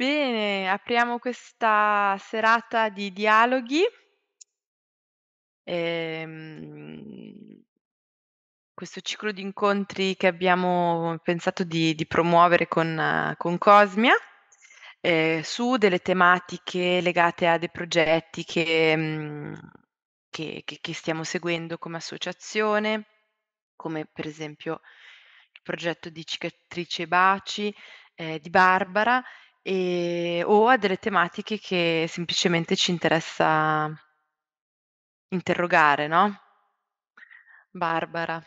Bene, apriamo questa serata di dialoghi. Ehm, questo ciclo di incontri che abbiamo pensato di, di promuovere con, con Cosmia eh, su delle tematiche legate a dei progetti che, mm, che- che- che stiamo seguendo come associazione, come per esempio il progetto di cicatrice baci eh, di Barbara e, o a delle tematiche che semplicemente ci interessa interrogare, no? Barbara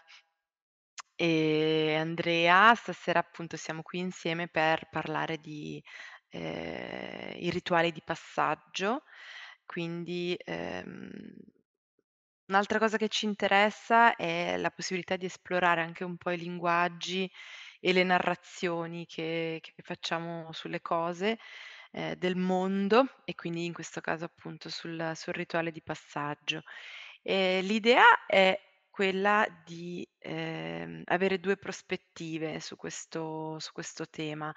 e Andrea, stasera appunto siamo qui insieme per parlare di eh, i rituali di passaggio, quindi ehm, un'altra cosa che ci interessa è la possibilità di esplorare anche un po' i linguaggi e le narrazioni che, che facciamo sulle cose eh, del mondo e quindi in questo caso appunto sul, sul rituale di passaggio. Eh, l'idea è quella di eh, avere due prospettive su questo, su questo, tema.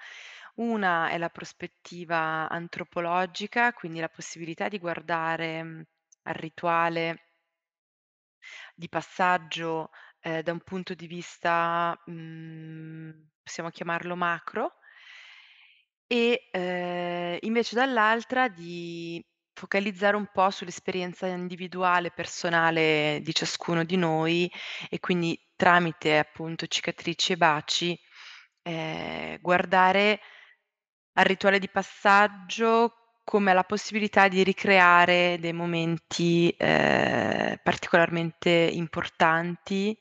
Una è la prospettiva antropologica, quindi la possibilità di guardare al rituale di passaggio eh, da un punto di vista, mh, mm, possiamo chiamarlo macro, e eh, invece dall'altra di focalizzare un po' sull'esperienza individuale, personale di ciascuno di noi e quindi tramite appunto cicatrici e baci eh, guardare al rituale di passaggio come la possibilità di ricreare dei momenti eh, particolarmente importanti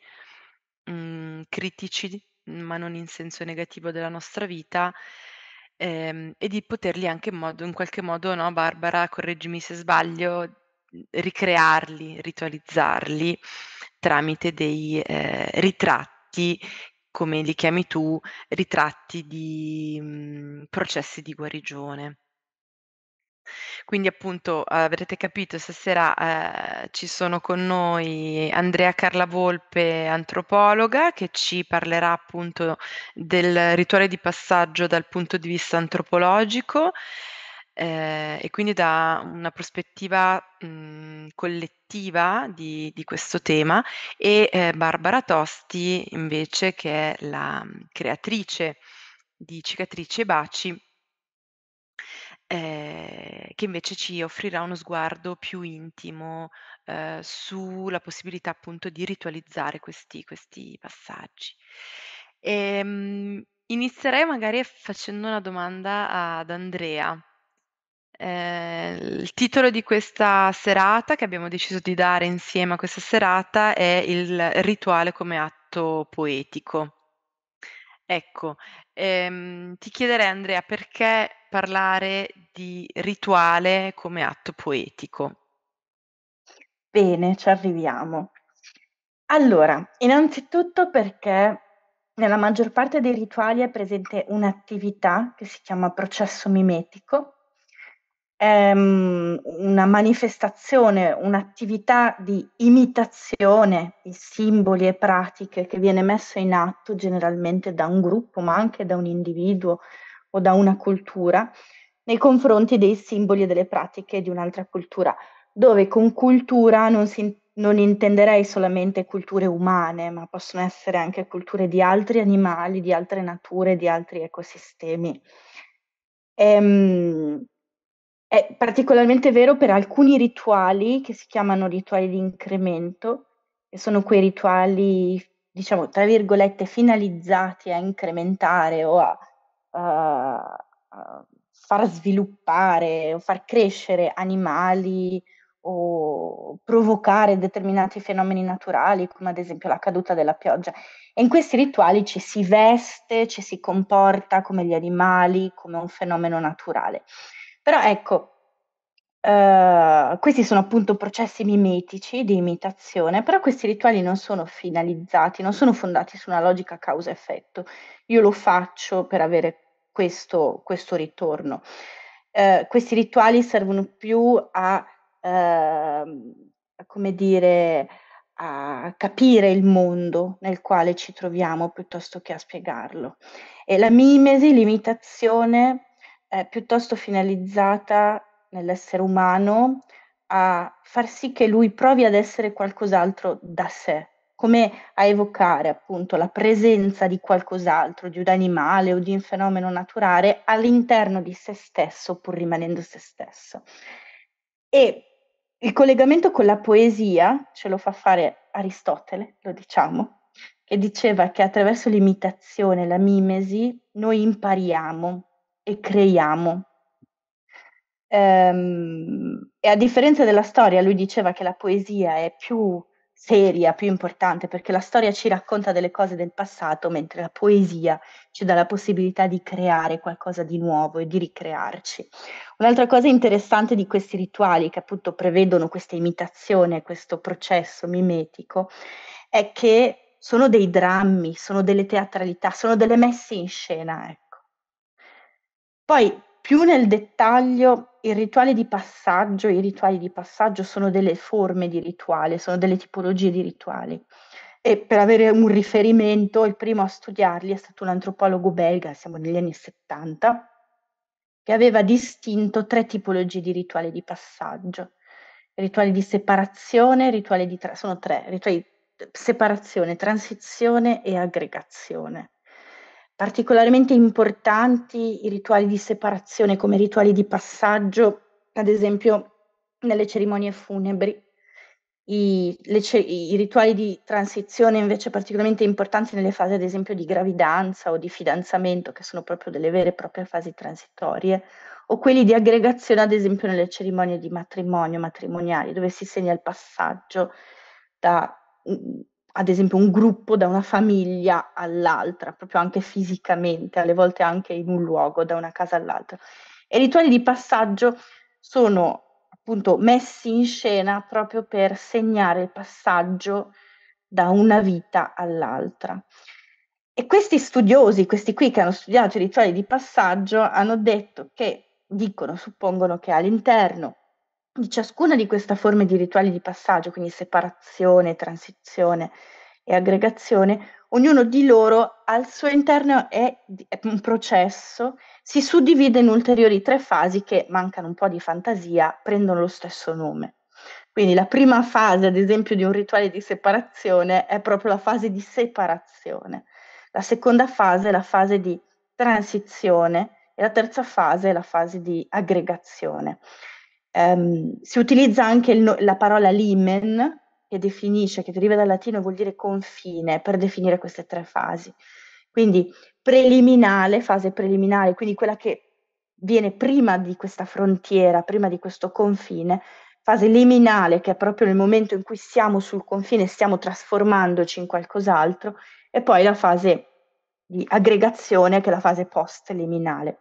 mhmm, critici, ma non in senso negativo della nostra vita, ehm, e di poterli anche in modo in qualche modo, no Barbara, correggimi se sbaglio, ricrearli, ritualizzarli tramite dei, ehm, ritratti, come li chiami tu, ritratti di, mhmm, processi di guarigione. Quindi appunto avrete capito stasera, ehm, ci sono con noi Andrea Carlavolpe, antropologa, che ci parlerà appunto del rituale di passaggio dal punto di vista antropologico, ehm, e quindi da una prospettiva, mhmm, collettiva di di questo tema e, ehm, Barbara Tosti invece che è la, creatrice di Cicatrici e baci ehm, che invece ci offrirà uno sguardo più intimo, ehm, sulla possibilità appunto di ritualizzare questi questi passaggi. Ehm, inizierei magari facendo una domanda ad Andrea. Ehm, il titolo di questa serata, che abbiamo deciso di dare insieme a questa serata, è il rituale come atto poetico. Ecco, ehm, ti chiederei Andrea perché parlare di rituale come atto poetico? Bene, ci arriviamo. Allora, innanzitutto perché nella maggior parte dei rituali è presente un'attività che si chiama processo mimetico, è ehm, una manifestazione, un'attività di imitazione di simboli e pratiche che viene messa in atto generalmente da un gruppo, ma anche da un individuo o da una cultura nei confronti dei simboli e delle pratiche di un'altra cultura, dove con cultura non, si, non intenderei solamente culture umane, ma possono essere anche culture di altri animali, di altre nature, di altri ecosistemi. Ehm, è particolarmente vero per alcuni rituali che si chiamano rituali di incremento, che sono quei rituali, diciamo, tra virgolette, finalizzati a incrementare o a eh, far sviluppare o far crescere animali o provocare determinati fenomeni naturali, come ad esempio la caduta della pioggia. E in questi rituali ci si veste, ci si comporta come gli animali, come un fenomeno naturale. Però ecco, Uh, questi sono appunto processi mimetici di imitazione, però questi rituali non sono finalizzati, non sono fondati su una logica causa-effetto. Io lo faccio per avere questo, questo ritorno. Eh, questi rituali servono più ehm, a, come dire, a capire il mondo nel quale ci troviamo piuttosto che a spiegarlo. E la mimesi, l'imitazione, è piuttosto finalizzata nell'essere umano a far sì che lui provi ad essere qualcos'altro da sé, come a evocare appunto la presenza di qualcos'altro, di un animale o di un fenomeno naturale all'interno di se stesso, pur rimanendo se stesso. E il collegamento con la poesia ce lo fa fare Aristotele, lo diciamo, che diceva che attraverso l'imitazione, la mimesi, noi impariamo e creiamo. Ehm, e a differenza della storia, lui diceva che la poesia è più seria, più importante, perché la storia ci racconta delle cose del passato, mentre la poesia ci dà la possibilità di creare qualcosa di nuovo e di ricrearci. Un'altra cosa interessante di questi rituali, che appunto prevedono questa imitazione, questo processo mimetico, è che sono dei drammi, sono delle teatralità, sono delle messe in scena. Ecco. Poi più nel dettaglio, i rituali di passaggio, i rituali di passaggio sono delle forme di rituale, sono delle tipologie di rituali. E per avere un riferimento, il primo a studiarli è stato un antropologo belga, siamo negli anni 70, che aveva distinto tre tipologie di rituali di passaggio. Rituali di separazione, rituali di tra- sono tre, rituali di separazione, transizione e aggregazione particolarmente importanti i rituali di separazione come rituali di passaggio, ad esempio nelle cerimonie funebri. I, le, I, rituali di transizione invece particolarmente importanti nelle fasi ad esempio di gravidanza o di fidanzamento che sono proprio delle vere e proprie fasi transitorie o quelli di aggregazione ad esempio nelle cerimonie di matrimonio matrimoniali dove si segna il passaggio da ad esempio un gruppo da una famiglia all'altra, proprio anche fisicamente, alle volte anche in un luogo, da una casa all'altra. E i rituali di passaggio sono appunto messi in scena proprio per segnare il passaggio da una vita all'altra. E questi studiosi, questi qui che hanno studiato i rituali di passaggio, hanno detto che, dicono, suppongono che all'interno di ciascuna di queste forme di rituali di passaggio, quindi separazione, transizione e aggregazione, ognuno di loro al suo interno è, è un processo, si suddivide in ulteriori tre fasi che mancano un po' di fantasia, prendono lo stesso nome. Quindi la prima fase, ad esempio, di un rituale di separazione è proprio la fase di separazione. La seconda fase è la fase di transizione e la terza fase è la fase di aggregazione. Um, si utilizza anche il, la parola limen, che definisce, che deriva dal latino e vuol dire confine, per definire queste tre fasi. Quindi preliminare, fase preliminare, quindi quella che viene prima di questa frontiera, prima di questo confine, fase liminale, che è proprio il momento in cui siamo sul confine, stiamo trasformandoci in qualcos'altro, e poi la fase di aggregazione, che è la fase post-liminale.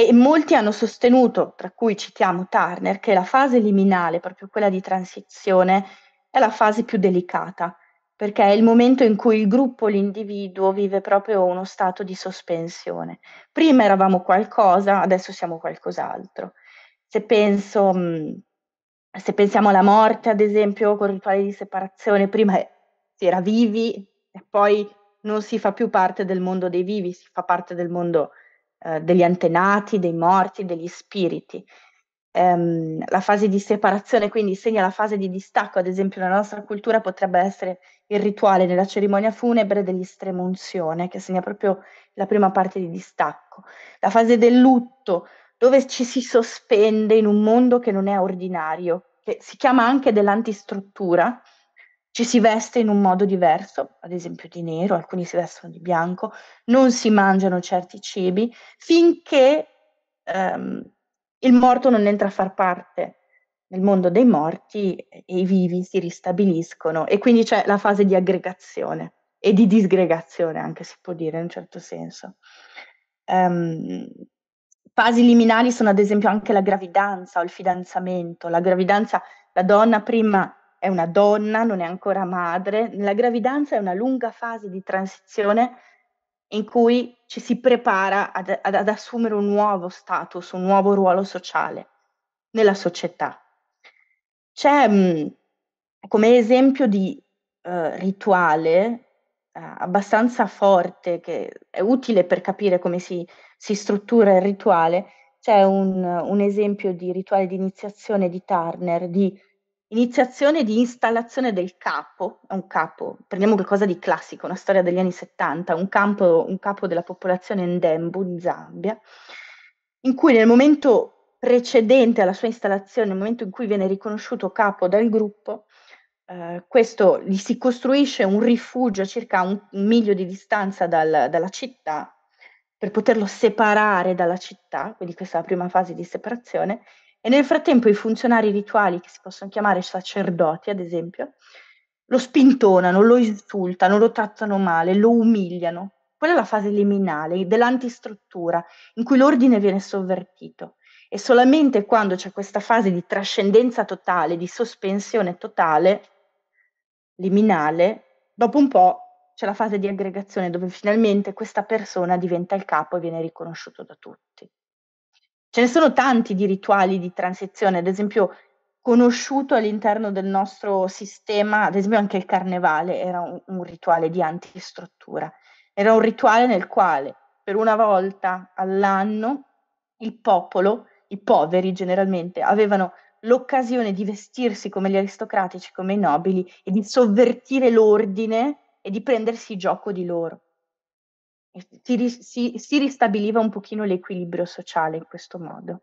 E molti hanno sostenuto, tra cui citiamo Turner, che la fase liminale, proprio quella di transizione, è la fase più delicata, perché è il momento in cui il gruppo, l'individuo vive proprio uno stato di sospensione. Prima eravamo qualcosa, adesso siamo qualcos'altro. Se, penso, mm, se pensiamo alla morte, ad esempio, con rituali di separazione, prima si era vivi e poi non si fa più parte del mondo dei vivi, si fa parte del mondo eh, degli antenati, dei morti, degli spiriti. Ehm, la fase di separazione quindi segna la fase di distacco, ad esempio nella nostra cultura potrebbe essere il rituale nella cerimonia funebre dell'estremunzione, che segna proprio la prima parte di distacco. La fase del lutto, dove ci si sospende in un mondo che non è ordinario, che si chiama anche dell'antistruttura, ci si veste in un modo diverso, ad esempio di nero, alcuni si vestono di bianco, non si mangiano certi cibi, finché ehm, il morto non entra a far parte nel mondo dei morti e i vivi si ristabiliscono e quindi c'è la fase di aggregazione e di disgregazione anche si può dire in un certo senso. Um, fasi liminali sono ad esempio anche la gravidanza o il fidanzamento. La gravidanza, la donna prima è una donna, non è ancora madre. La gravidanza è una lunga fase di transizione in cui ci si prepara ad, ad, ad assumere un nuovo status, un nuovo ruolo sociale nella società. C'è mh, mm, come esempio di uh, rituale uh, abbastanza forte che è utile per capire come si, si struttura il rituale, c'è un, un, esempio di rituale di iniziazione di Turner di Iniziazione di installazione del capo, un capo, prendiamo qualcosa di classico, una storia degli anni 70, un, campo, un capo della popolazione Ndembu in Zambia, in cui nel momento precedente alla sua installazione, nel momento in cui viene riconosciuto capo dal gruppo, eh, questo gli si costruisce un rifugio a circa un, un miglio di distanza dal, dalla città per poterlo separare dalla città, quindi questa è la prima fase di separazione, e nel frattempo i funzionari rituali, che si possono chiamare sacerdoti, ad esempio, lo spintonano, lo insultano, lo trattano male, lo umiliano. Quella è la fase liminale dell'antistruttura, in cui l'ordine viene sovvertito. E solamente quando c'è questa fase di trascendenza totale, di sospensione totale, liminale, dopo un po' c'è la fase di aggregazione dove finalmente questa persona diventa il capo e viene riconosciuto da tutti. Ce ne sono tanti di rituali di transizione, ad esempio conosciuto all'interno del nostro sistema, ad esempio anche il carnevale era un, un rituale di antistruttura, era un rituale nel quale per una volta all'anno il popolo, i poveri generalmente, avevano l'occasione di vestirsi come gli aristocratici, come i nobili e di sovvertire l'ordine e di prendersi gioco di loro si, si, si ristabiliva un pochino l'equilibrio sociale in questo modo.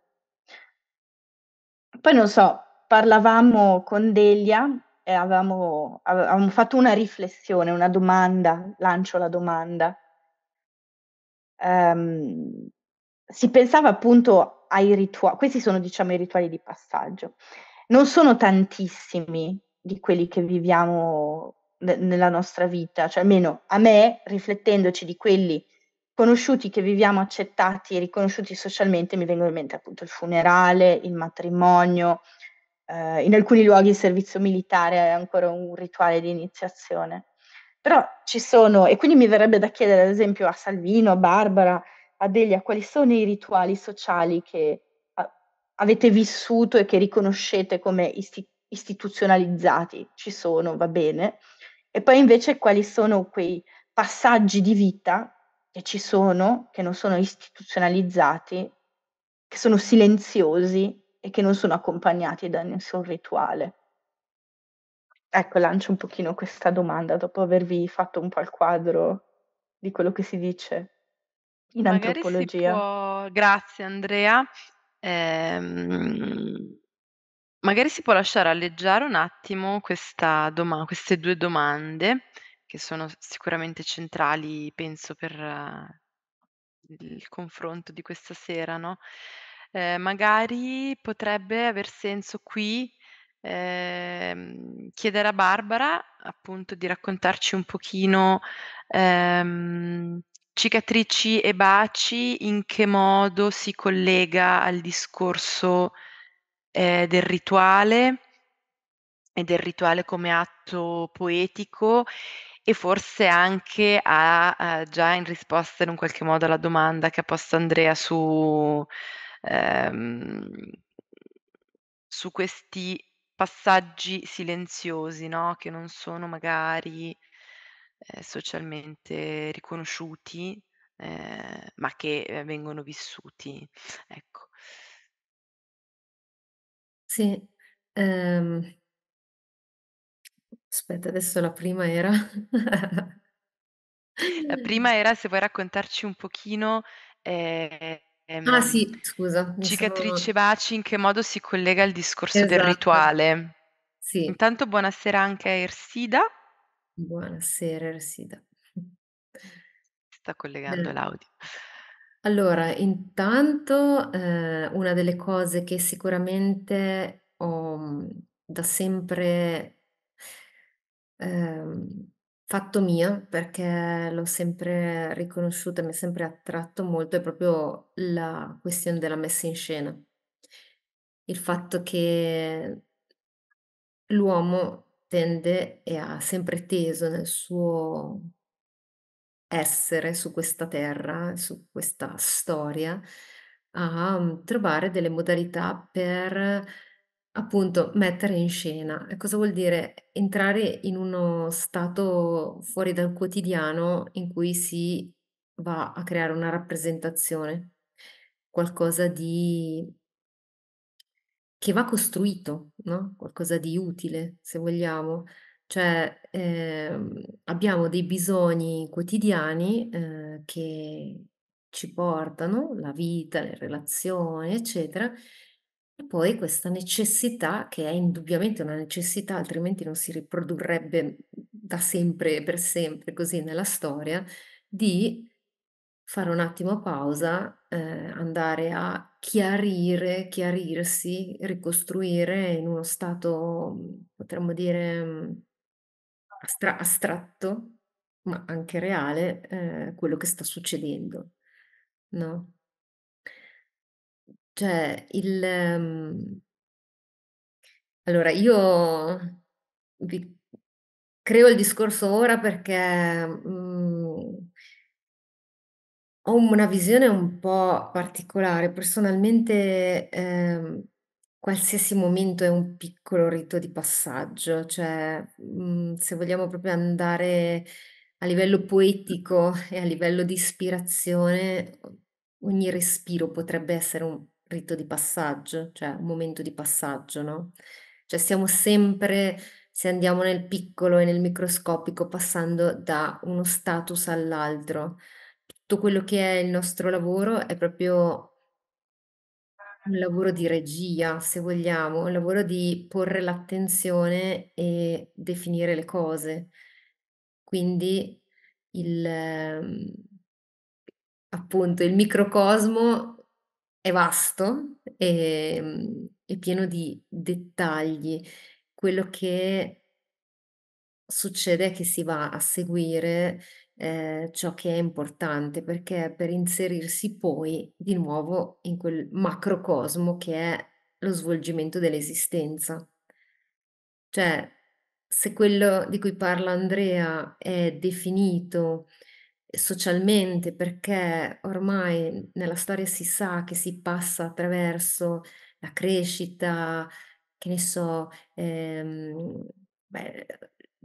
Poi non so, parlavamo con Delia e avevamo, avevamo fatto una riflessione, una domanda, lancio la domanda. Um, si pensava appunto ai rituali, questi sono diciamo i rituali di passaggio, non sono tantissimi di quelli che viviamo nella nostra vita, cioè almeno a me, riflettendoci di quelli conosciuti che viviamo accettati e riconosciuti socialmente, mi vengono in mente appunto il funerale, il matrimonio, eh, in alcuni luoghi il servizio militare è ancora un rituale di iniziazione. Però ci sono, e quindi mi verrebbe da chiedere ad esempio a Salvino, a Barbara, a Delia, quali sono i rituali sociali che a- avete vissuto e che riconoscete come istituzionalizzati? Ci sono, va bene. E poi invece quali sono quei passaggi di vita che ci sono, che non sono istituzionalizzati, che sono silenziosi e che non sono accompagnati da nessun rituale. Ecco, lancio un pochino questa domanda dopo avervi fatto un po' il quadro di quello che si dice in Magari si antropologia. può, grazie Andrea, ehm, Magari si può lasciare alleggiare un attimo questa doma queste due domande, che sono sicuramente centrali penso per eh, il confronto di questa sera, no, ehm, magari potrebbe aver senso qui, ehm, chiedere a Barbara appunto di raccontarci un pochino, ehm, cicatrici e baci in che modo si collega al discorso eh, del rituale e del rituale come atto poetico e forse anche a, eh, già in risposta in un qualche modo alla domanda che ha posto Andrea su, ehm, su questi passaggi silenziosi no? che non sono magari eh, socialmente riconosciuti eh, ma che eh, vengono vissuti. Ecco. Sì, ehm Aspetta, adesso la prima era? La prima era se vuoi raccontarci un pochino, eh, Ah ehm, sì, scusa, mi sono baci, in che modo si collega al discorso del esatto. rituale. Sì. Intanto buonasera anche a Ersida. Buonasera Ersida. Si sta collegando Bene. l'audio. Allora, intanto, ehm, una delle cose che sicuramente ho, mm, da sempre ehm, fatto mia, perché l'ho sempre riconosciuta, mi ha sempre attratto molto, è proprio la questione della messa in scena. Il fatto che l'uomo tende e ha sempre teso nel suo essere su questa terra, su questa storia, a mm, trovare delle modalità per appunto mettere in scena. E cosa vuol dire entrare in uno stato fuori dal quotidiano in cui si va a creare una rappresentazione, qualcosa di che va costruito, no? Qualcosa di utile, se vogliamo. Cioè, ehm, abbiamo dei bisogni quotidiani, ehm, che ci portano, la vita, le relazioni, eccetera, e poi questa necessità, che è indubbiamente una necessità, altrimenti non si riprodurrebbe da sempre e per sempre così nella storia, di fare un attimo pausa, ehm, andare a chiarire, chiarirsi, ricostruire in uno stato, potremmo dire, mhmm astra astratto, ma anche reale, ehm, quello che sta succedendo, no? Cioè il, mhmm Allora io vi creo il discorso ora perché, mhmm ho una visione un po' particolare. Personalmente, ehm Qualsiasi momento è un piccolo rito di passaggio, cioè, mhmm, se vogliamo proprio andare a livello poetico e a livello di ispirazione, ogni respiro potrebbe essere un rito di passaggio, cioè un momento di passaggio, no, cioè siamo sempre se andiamo nel piccolo e nel microscopico, passando da uno status all'altro. Tutto quello che è il nostro lavoro è proprio un lavoro di regia, se vogliamo, un lavoro di porre l'attenzione e definire le cose. Quindi il, ehm, appunto, il microcosmo è vasto e ehm, è pieno di dettagli. Quello che succede è che si va a seguire ehm, ciò che è importante, perché per inserirsi poi di nuovo in quel macrocosmo che è lo svolgimento dell'esistenza. Cioè, se quello di cui parla Andrea è definito socialmente, perché ormai nella storia si sa che si passa attraverso la crescita, che ne so, ehm, beh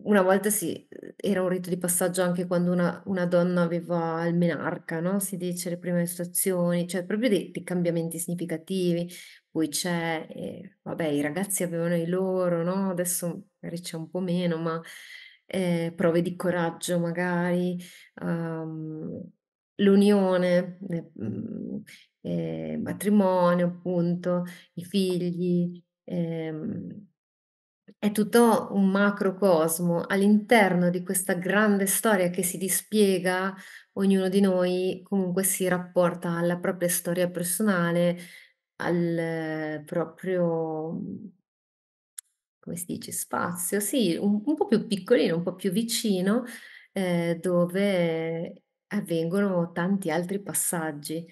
una volta sì, era un rito di passaggio anche quando una una donna aveva il menarca, no, si dice, le prime situazioni, cioè proprio dei dei cambiamenti significativi. Poi c'è, ehm, vabbè i ragazzi avevano i loro, no, adesso magari c'è un po' meno, ma, ehm, prove di coraggio magari, uhm, l'unione, ne mhmm, eh, matrimonio appunto, i figli, Eh, è tutto un macrocosmo all'interno di questa grande storia che si dispiega, ognuno di noi comunque si rapporta alla propria storia personale, al eh, proprio, come si dice, spazio, sì, un, un po' più piccolino, un po' più vicino, eh, dove avvengono tanti altri passaggi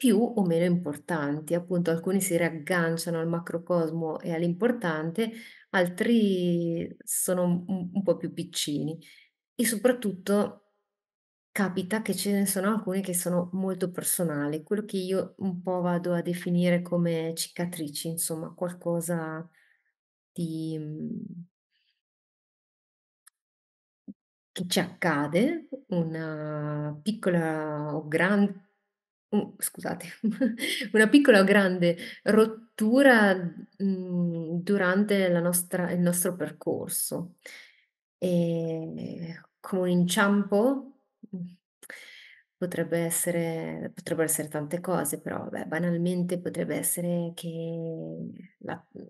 più o meno importanti. Appunto, alcuni si riagganciano al macrocosmo e all'importante, altri sono un, un po' più piccini. E soprattutto capita che ce ne sono alcuni che sono molto personali, quello che io un po' vado a definire come cicatrici, insomma, qualcosa di... che ci accade, una piccola o grande u scusate, una piccola o grande rottura, mhmm, durante la nostra il nostro percorso. E ehm, come un inciampo? Mhmm, potrebbe essere potrebbero essere tante cose, però vabbè, banalmente potrebbe essere che la mhmm,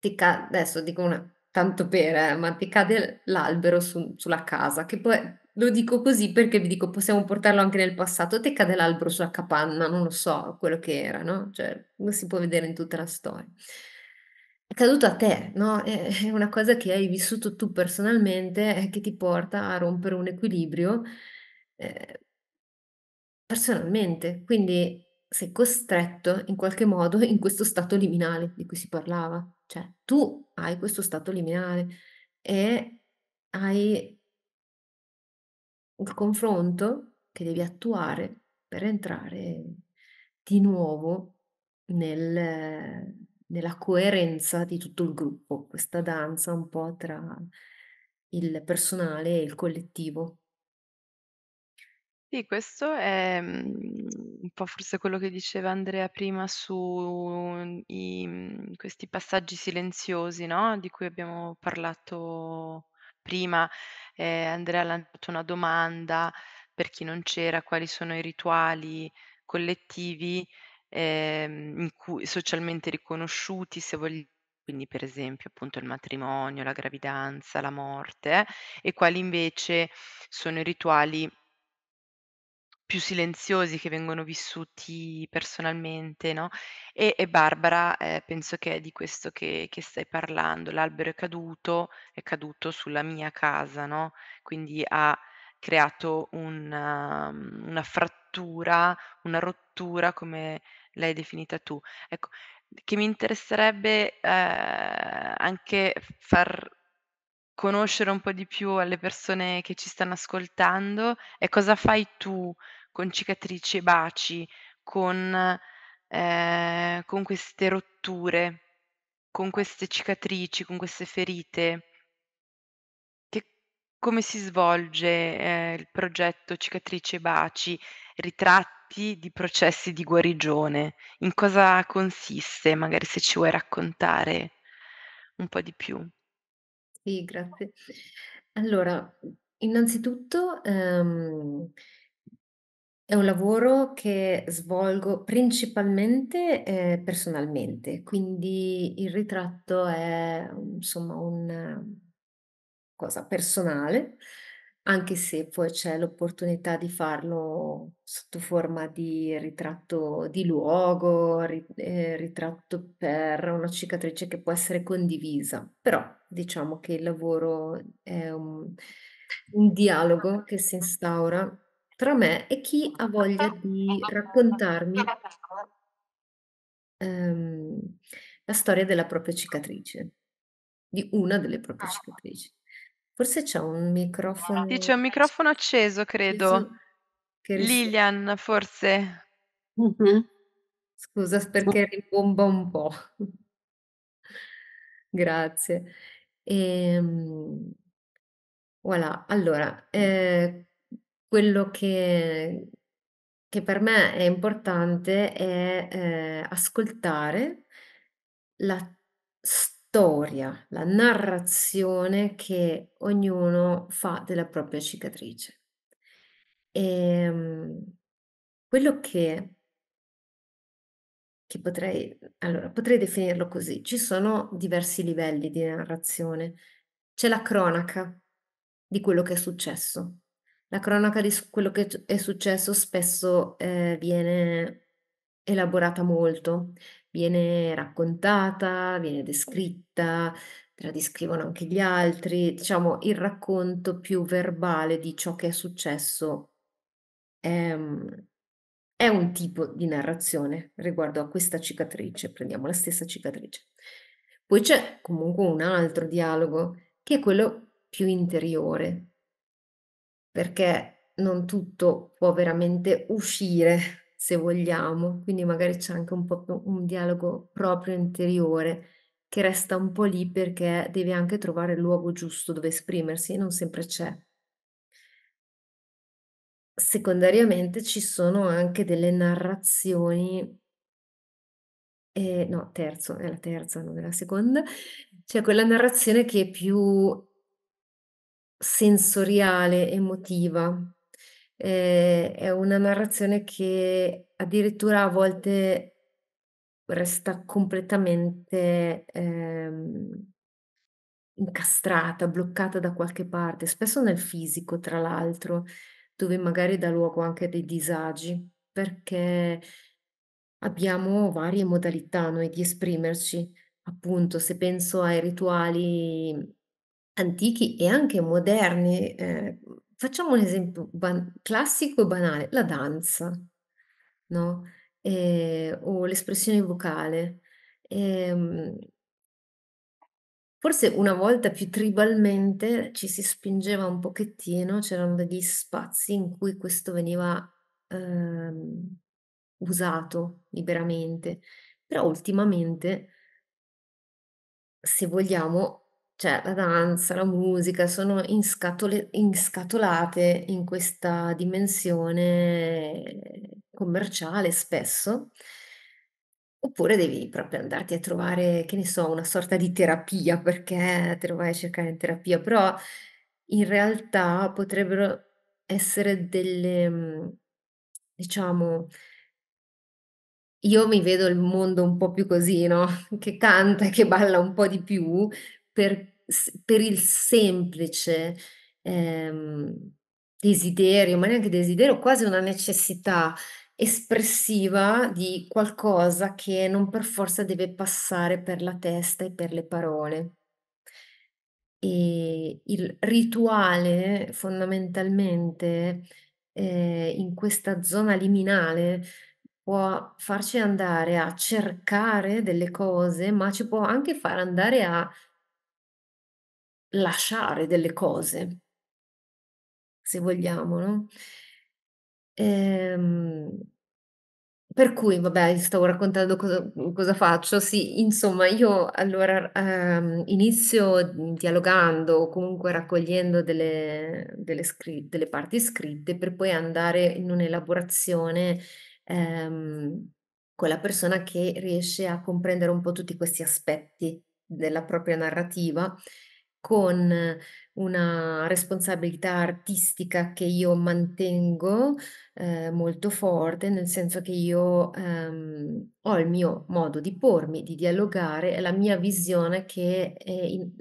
ti ca adesso dico una tanto per eh, ma ti cade l'albero su sulla casa, che poi lo dico così perché vi dico, possiamo portarlo anche nel passato. Te cade l'albero sulla capanna, non lo so quello che era, no? Cioè, non si può vedere in tutta la storia. È caduto a te, no? È una cosa che hai vissuto tu personalmente e che ti porta a rompere un equilibrio eh, personalmente. Quindi sei costretto in qualche modo in questo stato liminale di cui si parlava. Cioè, tu hai questo stato liminale e hai il confronto che devi attuare per entrare di nuovo nel, nella coerenza di tutto il gruppo, questa danza un po' tra il personale e il collettivo. Sì, questo è mm, un po' forse quello che diceva Andrea prima su mm, i, mm, questi passaggi silenziosi, no? Di cui abbiamo parlato prima eh, Andrea ha lanciato una domanda per chi non c'era, quali sono i rituali collettivi eh, cui, socialmente riconosciuti, se vogliamo quindi per esempio appunto il matrimonio, la gravidanza, la morte, eh, e quali invece sono i rituali più silenziosi che vengono vissuti personalmente, no, e e Barbara, ehm, penso che è di questo che che stai parlando. L'albero è caduto, è caduto sulla mia casa, no, quindi ha creato un um, una frattura, una rottura, come l'hai definita tu. Ecco, che mi interesserebbe, ehm, anche far conoscere un po' di più alle persone che ci stanno ascoltando e cosa fai tu con cicatrici e baci, con, ehm, con queste rotture, con queste cicatrici, con queste ferite? Che come si svolge, ehm, il progetto Cicatrici e Baci? Ritratti di processi di guarigione, in cosa consiste? Magari se ci vuoi raccontare un po' di più. Sì, grazie. Allora, innanzitutto, ehm, è un lavoro che svolgo principalmente, ehm, personalmente, quindi il ritratto è, insomma, una cosa personale anche se poi c'è l'opportunità di farlo sotto forma di ritratto di luogo, eh, ritratto per una cicatrice che può essere condivisa, però diciamo che il lavoro è un un dialogo che si instaura tra me e chi ha voglia di raccontarmi ehm, la storia della propria cicatrice, di una delle proprie cicatrici. Forse c'è un microfono Sì, c'è un microfono acceso, credo. che ris- Lilian, forse. Mhm. Scusa perché ribomba un po'. Grazie. Ehm, voilà, allora, ehm, quello che che per me è importante è, ehm, ascoltare la storia storia, la narrazione che ognuno fa della propria cicatrice. Ehm, quello che che potrei, allora, potrei definirlo così. Ci sono diversi livelli di narrazione. C'è la cronaca di quello che è successo. La cronaca di quello che è successo spesso eh, viene Elaborata molto, viene raccontata, viene descritta, te la descrivono anche gli altri, diciamo il racconto più verbale di ciò che è successo ehm, è un tipo di narrazione riguardo a questa cicatrice, prendiamo la stessa cicatrice. Poi c'è comunque un altro dialogo che è quello più interiore, perché non tutto può veramente uscire se vogliamo, quindi magari c'è anche un po' un dialogo proprio interiore che resta un po' lì perché deve anche trovare il luogo giusto dove esprimersi e non sempre c'è. Secondariamente ci sono anche delle narrazioni eh, no, terzo, è la terza, non è la seconda, cioè quella narrazione che è più sensoriale, emotiva, eh, è una narrazione che addirittura a volte resta completamente ehm, incastrata, bloccata da qualche parte, spesso nel fisico, tra l'altro, dove magari dà luogo anche a dei disagi, perché abbiamo varie modalità noi di esprimerci. Appunto, se penso ai rituali antichi e anche moderni, eh, Facciamo un esempio ban classico e banale, la danza, no, ehm, o l'espressione vocale. Ehm Forse una volta più tribalmente ci si spingeva un pochettino, c'erano degli spazi in cui questo veniva, ehm, usato liberamente, però ultimamente se vogliamo cioè la danza, la musica sono in scatole inscatolate in questa dimensione, commerciale spesso oppure devi proprio andarti a trovare, che ne so, una sorta di terapia perché te lo vai a cercare in terapia, però in realtà potrebbero essere delle, mhmm, diciamo io mi vedo il mondo un po' più così, no, che canta e che balla un po' di più per, per il semplice ehm, desiderio, ma neanche desiderio, quasi una necessità espressiva di qualcosa che non per forza deve passare per la testa e per le parole. E il rituale fondamentalmente eh, in questa zona liminale può farci andare a cercare delle cose, ma ci può anche far andare a Lasciare delle cose se vogliamo, no, ehm, per cui vabbè, stavo raccontando cosa cosa faccio. Sì, insomma io allora, ehm, inizio dialogando o comunque raccogliendo delle delle scri delle parti scritte per poi andare in un'elaborazione, ehm, con la persona che riesce a comprendere un po' tutti questi aspetti della propria narrativa con una responsabilità artistica che io mantengo eh, molto forte, nel senso che io ehm, ho il mio modo di pormi, di dialogare, la mia visione che eh, in,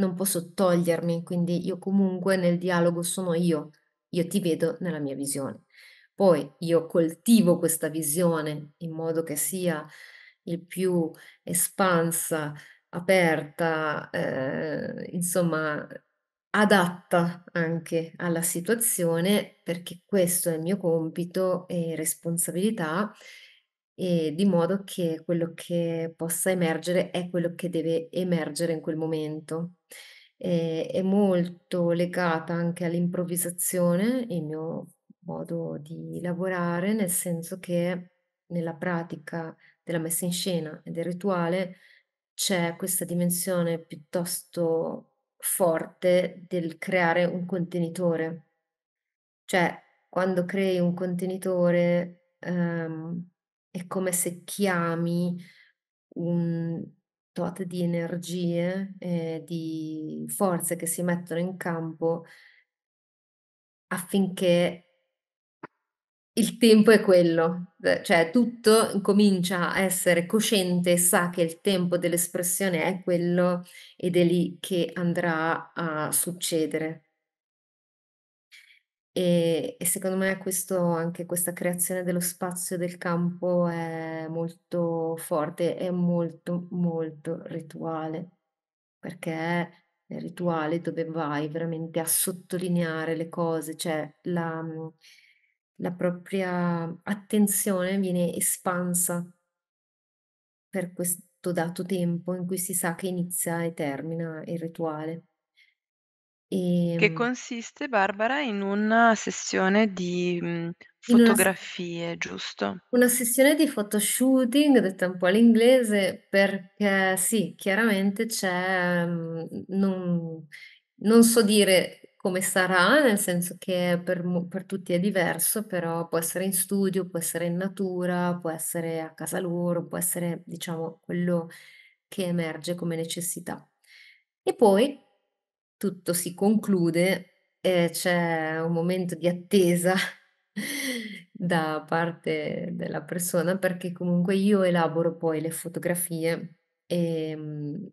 non posso togliermi, quindi io comunque nel dialogo sono io, io ti vedo nella mia visione. Poi io coltivo questa visione in modo che sia il più espansa aperta, eh, insomma, adatta anche alla situazione, perché questo è il mio compito e responsabilità, e di modo che quello che possa emergere è quello che deve emergere in quel momento. Eh, è molto legata anche all'improvvisazione, il mio modo di lavorare, nel senso che nella pratica della messa in scena e del rituale c'è questa dimensione piuttosto forte del creare un contenitore. Cioè, quando crei un contenitore, ehm, è come se chiami un tot di energie, e eh, di forze che si mettono in campo affinché il tempo è quello, eh, cioè tutto comincia a essere cosciente, sa che il tempo dell'espressione è quello ed è lì che andrà a succedere. E, e secondo me questo, anche questa creazione dello spazio del campo è molto forte, è molto, molto rituale, perché nel rituale dove vai veramente a sottolineare le cose, cioè la la propria attenzione viene espansa per questo dato tempo in cui si sa che inizia e termina il rituale. Che ehm consiste, Barbara, in una sessione di, mhmm, una fotografie, giusto? Una sessione di photoshooting, detta un po' all'inglese, perché sì, chiaramente c'è, mhmm, non non so dire come sarà, nel senso che per, per tutti è diverso, però può essere in studio, può essere in natura, può essere a casa loro, può essere, diciamo, quello che emerge come necessità. E poi tutto si conclude, e c'è un momento di attesa da parte della persona perché comunque io elaboro poi le fotografie e ehm,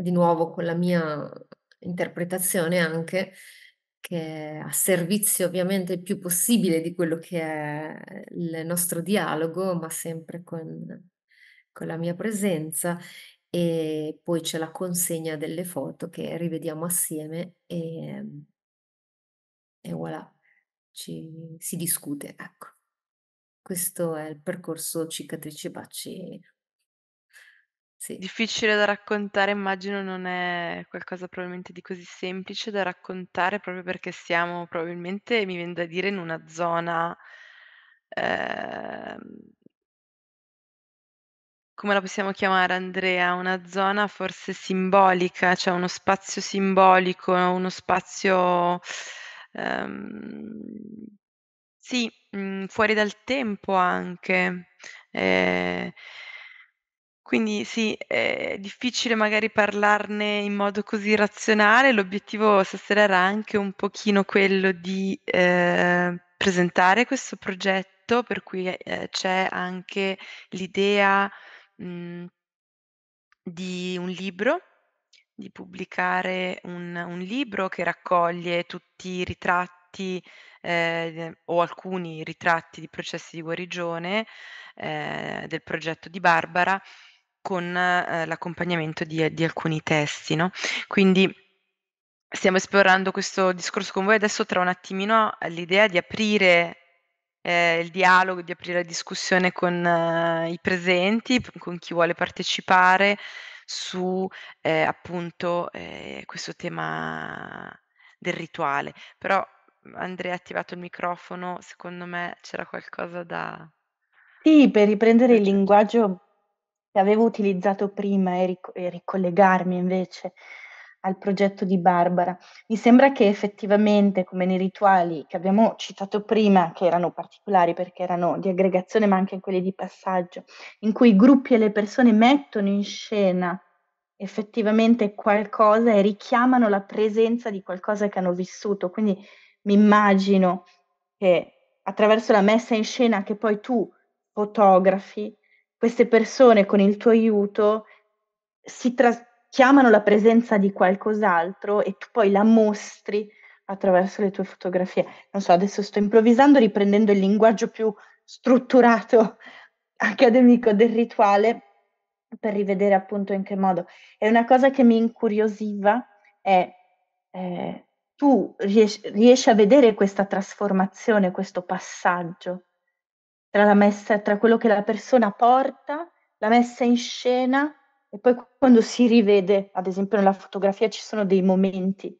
di nuovo con la mia interpretazione anche, che è a servizio ovviamente il più possibile di quello che è il nostro dialogo, ma sempre con, con la mia presenza. E poi c'è la consegna delle foto che rivediamo assieme e, e voilà, ci, si discute. Ecco, questo è il percorso cicatrici baci sì. Difficile da raccontare, immagino non è qualcosa probabilmente di così semplice da raccontare, proprio perché siamo probabilmente, mi viene da dire, in una zona, ehm come la possiamo chiamare Andrea? Una zona forse simbolica, cioè uno spazio simbolico, uno spazio, ehm, sì, mhmm, fuori dal tempo anche. Ehm quindi sì, è difficile magari parlarne in modo così razionale, l'obiettivo stasera era anche un pochino quello di eh, presentare questo progetto, per cui eh, c'è anche l'idea mh, mhmm, di un libro, di pubblicare un, un libro che raccoglie tutti i ritratti eh, o alcuni ritratti di processi di guarigione eh, del progetto di Barbara con, ehm, l'accompagnamento di di alcuni testi, no, quindi stiamo esplorando questo discorso con voi adesso tra un attimino l'idea di aprire, ehm, il dialogo, di aprire la discussione con eh, i presenti, con chi vuole partecipare su, ehm, appunto, ehm, questo tema del rituale. Però mm, Andrea ha attivato il microfono, secondo me c'era qualcosa da Sì, per riprendere il linguaggio che avevo utilizzato prima e, ric- e ricollegarmi invece al progetto di Barbara. Mi sembra che effettivamente, come nei rituali che abbiamo citato prima, che erano particolari perché erano di aggregazione, ma anche quelli di passaggio, in cui i gruppi e le persone mettono in scena effettivamente qualcosa e richiamano la presenza di qualcosa che hanno vissuto. Quindi mi immagino che attraverso la messa in scena che poi tu fotografi, queste persone con il tuo aiuto si tras- chiamano la presenza di qualcos'altro e tu poi la mostri attraverso le tue fotografie. Non so, adesso sto improvvisando riprendendo il linguaggio più strutturato accademico del rituale per rivedere appunto in che modo. E una cosa che mi incuriosiva è eh, tu ries- riesci a vedere questa trasformazione, questo passaggio tra la messa, tra quello che la persona porta, la messa in scena e poi quando si rivede, ad esempio nella fotografia ci sono dei momenti.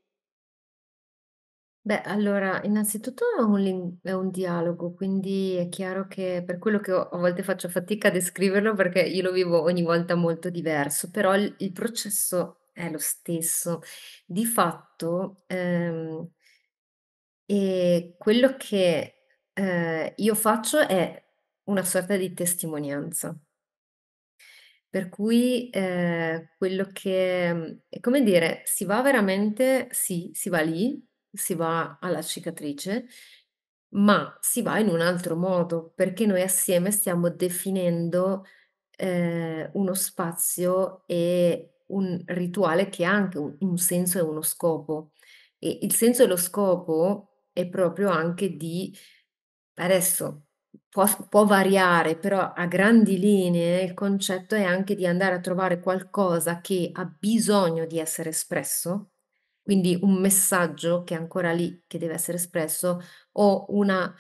Beh, allora, innanzitutto è un, è un dialogo, quindi è chiaro che per quello che ho- a volte faccio fatica a descriverlo perché io lo vivo ogni volta molto diverso, però il, il processo è lo stesso. Di fatto, ehm, e quello che ehm, io faccio è una sorta di testimonianza. Per cui, ehm, quello che è come dire, si va veramente sì, si va lì, si va alla cicatrice, ma si va in un altro modo, perché noi assieme stiamo definendo, ehm, uno spazio e un rituale che ha anche un un senso e uno scopo. E il senso e lo scopo è proprio anche di Adesso può, può variare, però a grandi linee il concetto è anche di andare a trovare qualcosa che ha bisogno di essere espresso, quindi un messaggio che è ancora lì, che deve essere espresso, o una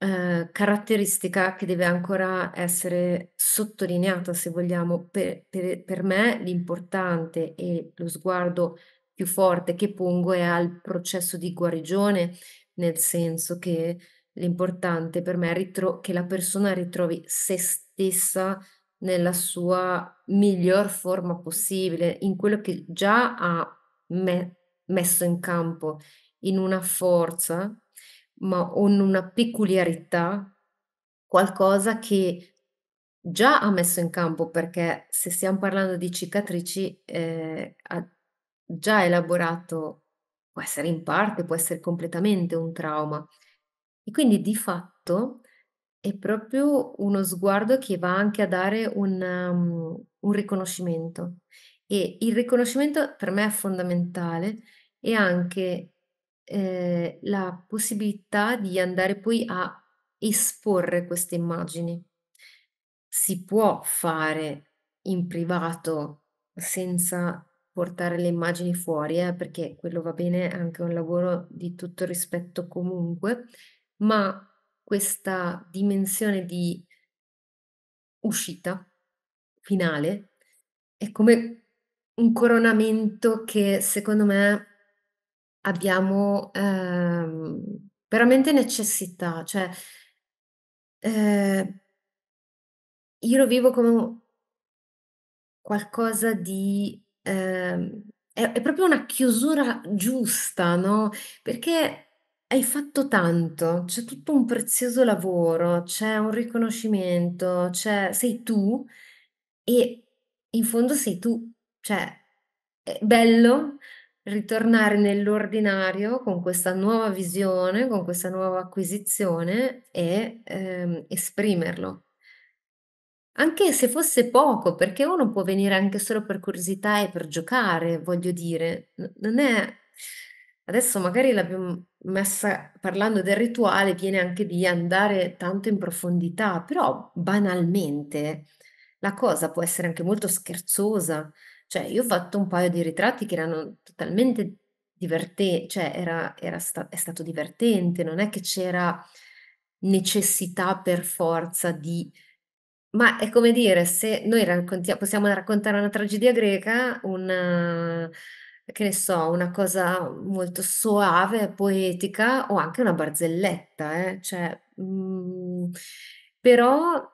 eh, caratteristica che deve ancora essere sottolineata, se vogliamo. Per, per, per me l'importante e lo sguardo più forte che pongo è al processo di guarigione, nel senso che L'importante per me è ritro- che la persona ritrovi se stessa nella sua miglior forma possibile, in quello che già ha me- messo in campo, in una forza, ma in una peculiarità, qualcosa che già ha messo in campo, perché se stiamo parlando di cicatrici, eh, ha già elaborato, può essere in parte, può essere completamente un trauma e quindi di fatto è proprio uno sguardo che va anche a dare un, um, un riconoscimento. E il riconoscimento per me è fondamentale e anche eh, la possibilità di andare poi a esporre queste immagini. Si può fare in privato senza portare le immagini fuori, eh, perché quello va bene, è anche un lavoro di tutto rispetto comunque, ma questa dimensione di uscita finale è come un coronamento che secondo me abbiamo ehm, veramente necessità, cioè eh, io lo vivo come qualcosa di... Ehm, è, è proprio una chiusura giusta, no? Perché hai fatto tanto, c'è tutto un prezioso lavoro, c'è un riconoscimento, c'è sei tu e in fondo sei tu. Cioè, è bello ritornare nell'ordinario con questa nuova visione, con questa nuova acquisizione e ehm, esprimerlo. Anche se fosse poco, perché uno può venire anche solo per curiosità e per giocare, voglio dire, n- non è Adesso magari l'abbiamo messa parlando del rituale, viene anche di andare tanto in profondità, però banalmente la cosa può essere anche molto scherzosa. Cioè, io ho fatto un paio di ritratti che erano totalmente divertenti, cioè era, era sta- è stato divertente, non è che c'era necessità per forza di... Ma è come dire, se noi raccontia- possiamo raccontare una tragedia greca, una che ne so, una cosa molto soave, poetica o anche una barzelletta, eh, cioè, mhmm, però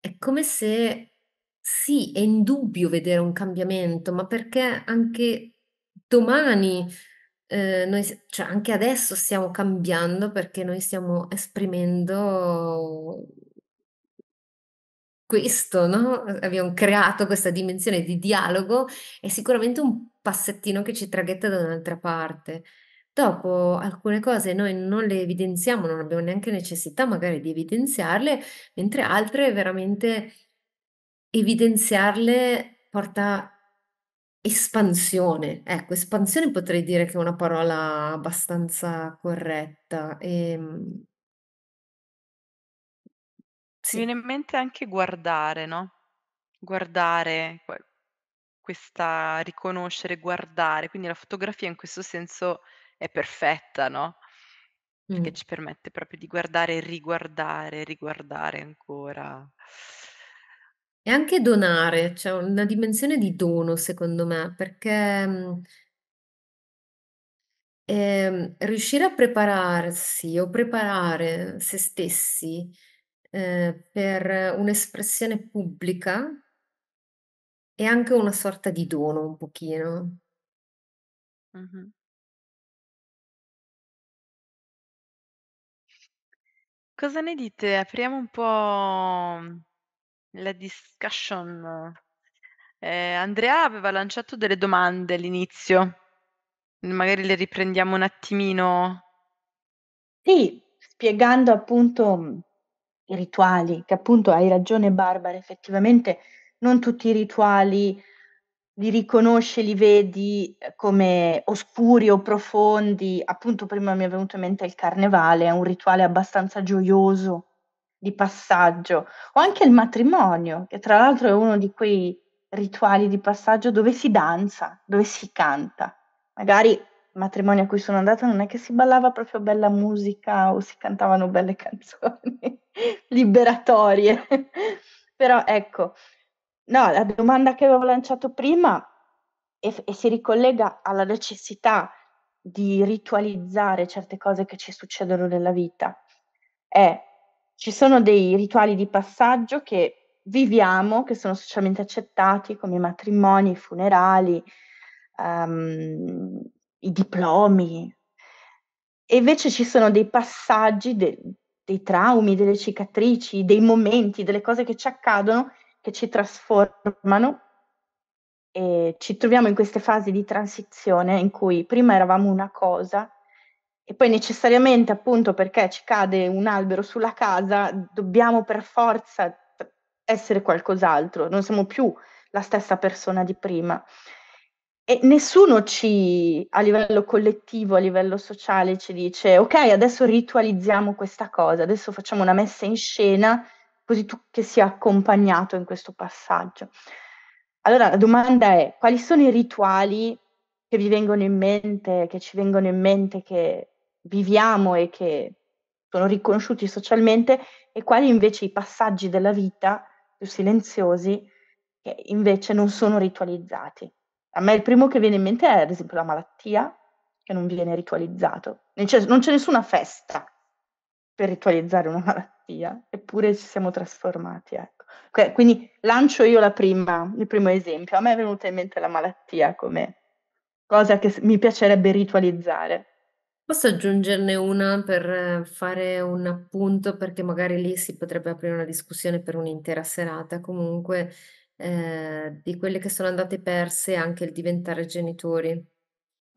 è come se sì, è indubbio vedere un cambiamento, ma perché anche domani, ehm, noi cioè anche adesso stiamo cambiando perché noi stiamo esprimendo questo, no, abbiamo creato questa dimensione di dialogo è sicuramente un passettino che ci traghetta da un'altra parte. Dopo alcune cose noi non le evidenziamo, non abbiamo neanche necessità magari di evidenziarle, mentre altre veramente evidenziarle porta espansione. Ecco, espansione potrei dire che è una parola abbastanza corretta. Ehm, Mi viene in mente anche guardare, no? Guardare questa riconoscere, guardare, quindi la fotografia in questo senso è perfetta, no? Perché Mh. ci permette proprio di guardare riguardare, riguardare ancora. E anche donare, c'è cioè una dimensione di dono secondo me, perché, mhmm ehm, riuscire a prepararsi o preparare se stessi, ehm, per un'espressione pubblica è anche una sorta di dono un pochino. Mh-mh. Cosa ne dite? Apriamo un po' mhmm, la discussion. Ehm, Andrea aveva lanciato delle domande all'inizio, magari le riprendiamo un attimino. Sì, spiegando appunto, mhmm, i rituali, che appunto hai ragione Barbara, effettivamente non tutti i rituali li riconosci, li vedi eh, come oscuri o profondi. Appunto, prima mi è venuto in mente il carnevale, è un rituale abbastanza gioioso di passaggio, o anche il matrimonio, che tra l'altro è uno di quei rituali di passaggio dove si danza, dove si canta. Magari il matrimonio a cui sono andata non è che si ballava proprio bella musica o si cantavano belle canzoni liberatorie, però ecco, No, la domanda che avevo lanciato prima e, e si ricollega alla necessità di ritualizzare certe cose che ci succedono nella vita. È, ci sono dei rituali di passaggio che viviamo, che sono socialmente accettati, come i matrimoni, i funerali, um, i diplomi. E invece ci sono dei passaggi, de- dei traumi, delle cicatrici, dei momenti, delle cose che ci accadono che ci trasformano e ci troviamo in queste fasi di transizione in cui prima eravamo una cosa e poi necessariamente appunto perché ci cade un albero sulla casa dobbiamo per forza essere qualcos'altro, non siamo più la stessa persona di prima. E nessuno ci, a livello collettivo, a livello sociale, ci dice, ok, adesso ritualizziamo questa cosa, adesso facciamo una messa in scena così tu che sia accompagnato in questo passaggio. Allora la domanda è quali sono i rituali che vi vengono in mente, che ci vengono in mente, che viviamo e che sono riconosciuti socialmente e quali invece i passaggi della vita più silenziosi che invece non sono ritualizzati. A me il primo che viene in mente è ad esempio la malattia, che non viene ritualizzato. Non c'è, non c'è nessuna festa per ritualizzare una malattia malattia, eppure ci siamo trasformati. Ecco. quindi lancio io la prima, il primo esempio. A me è venuta in mente la malattia come cosa che mi piacerebbe ritualizzare. Posso aggiungerne una per eh, fare un appunto, perché magari lì si potrebbe aprire una discussione per un'intera serata. Comunque, eh, di quelle che sono andate perse anche il diventare genitori.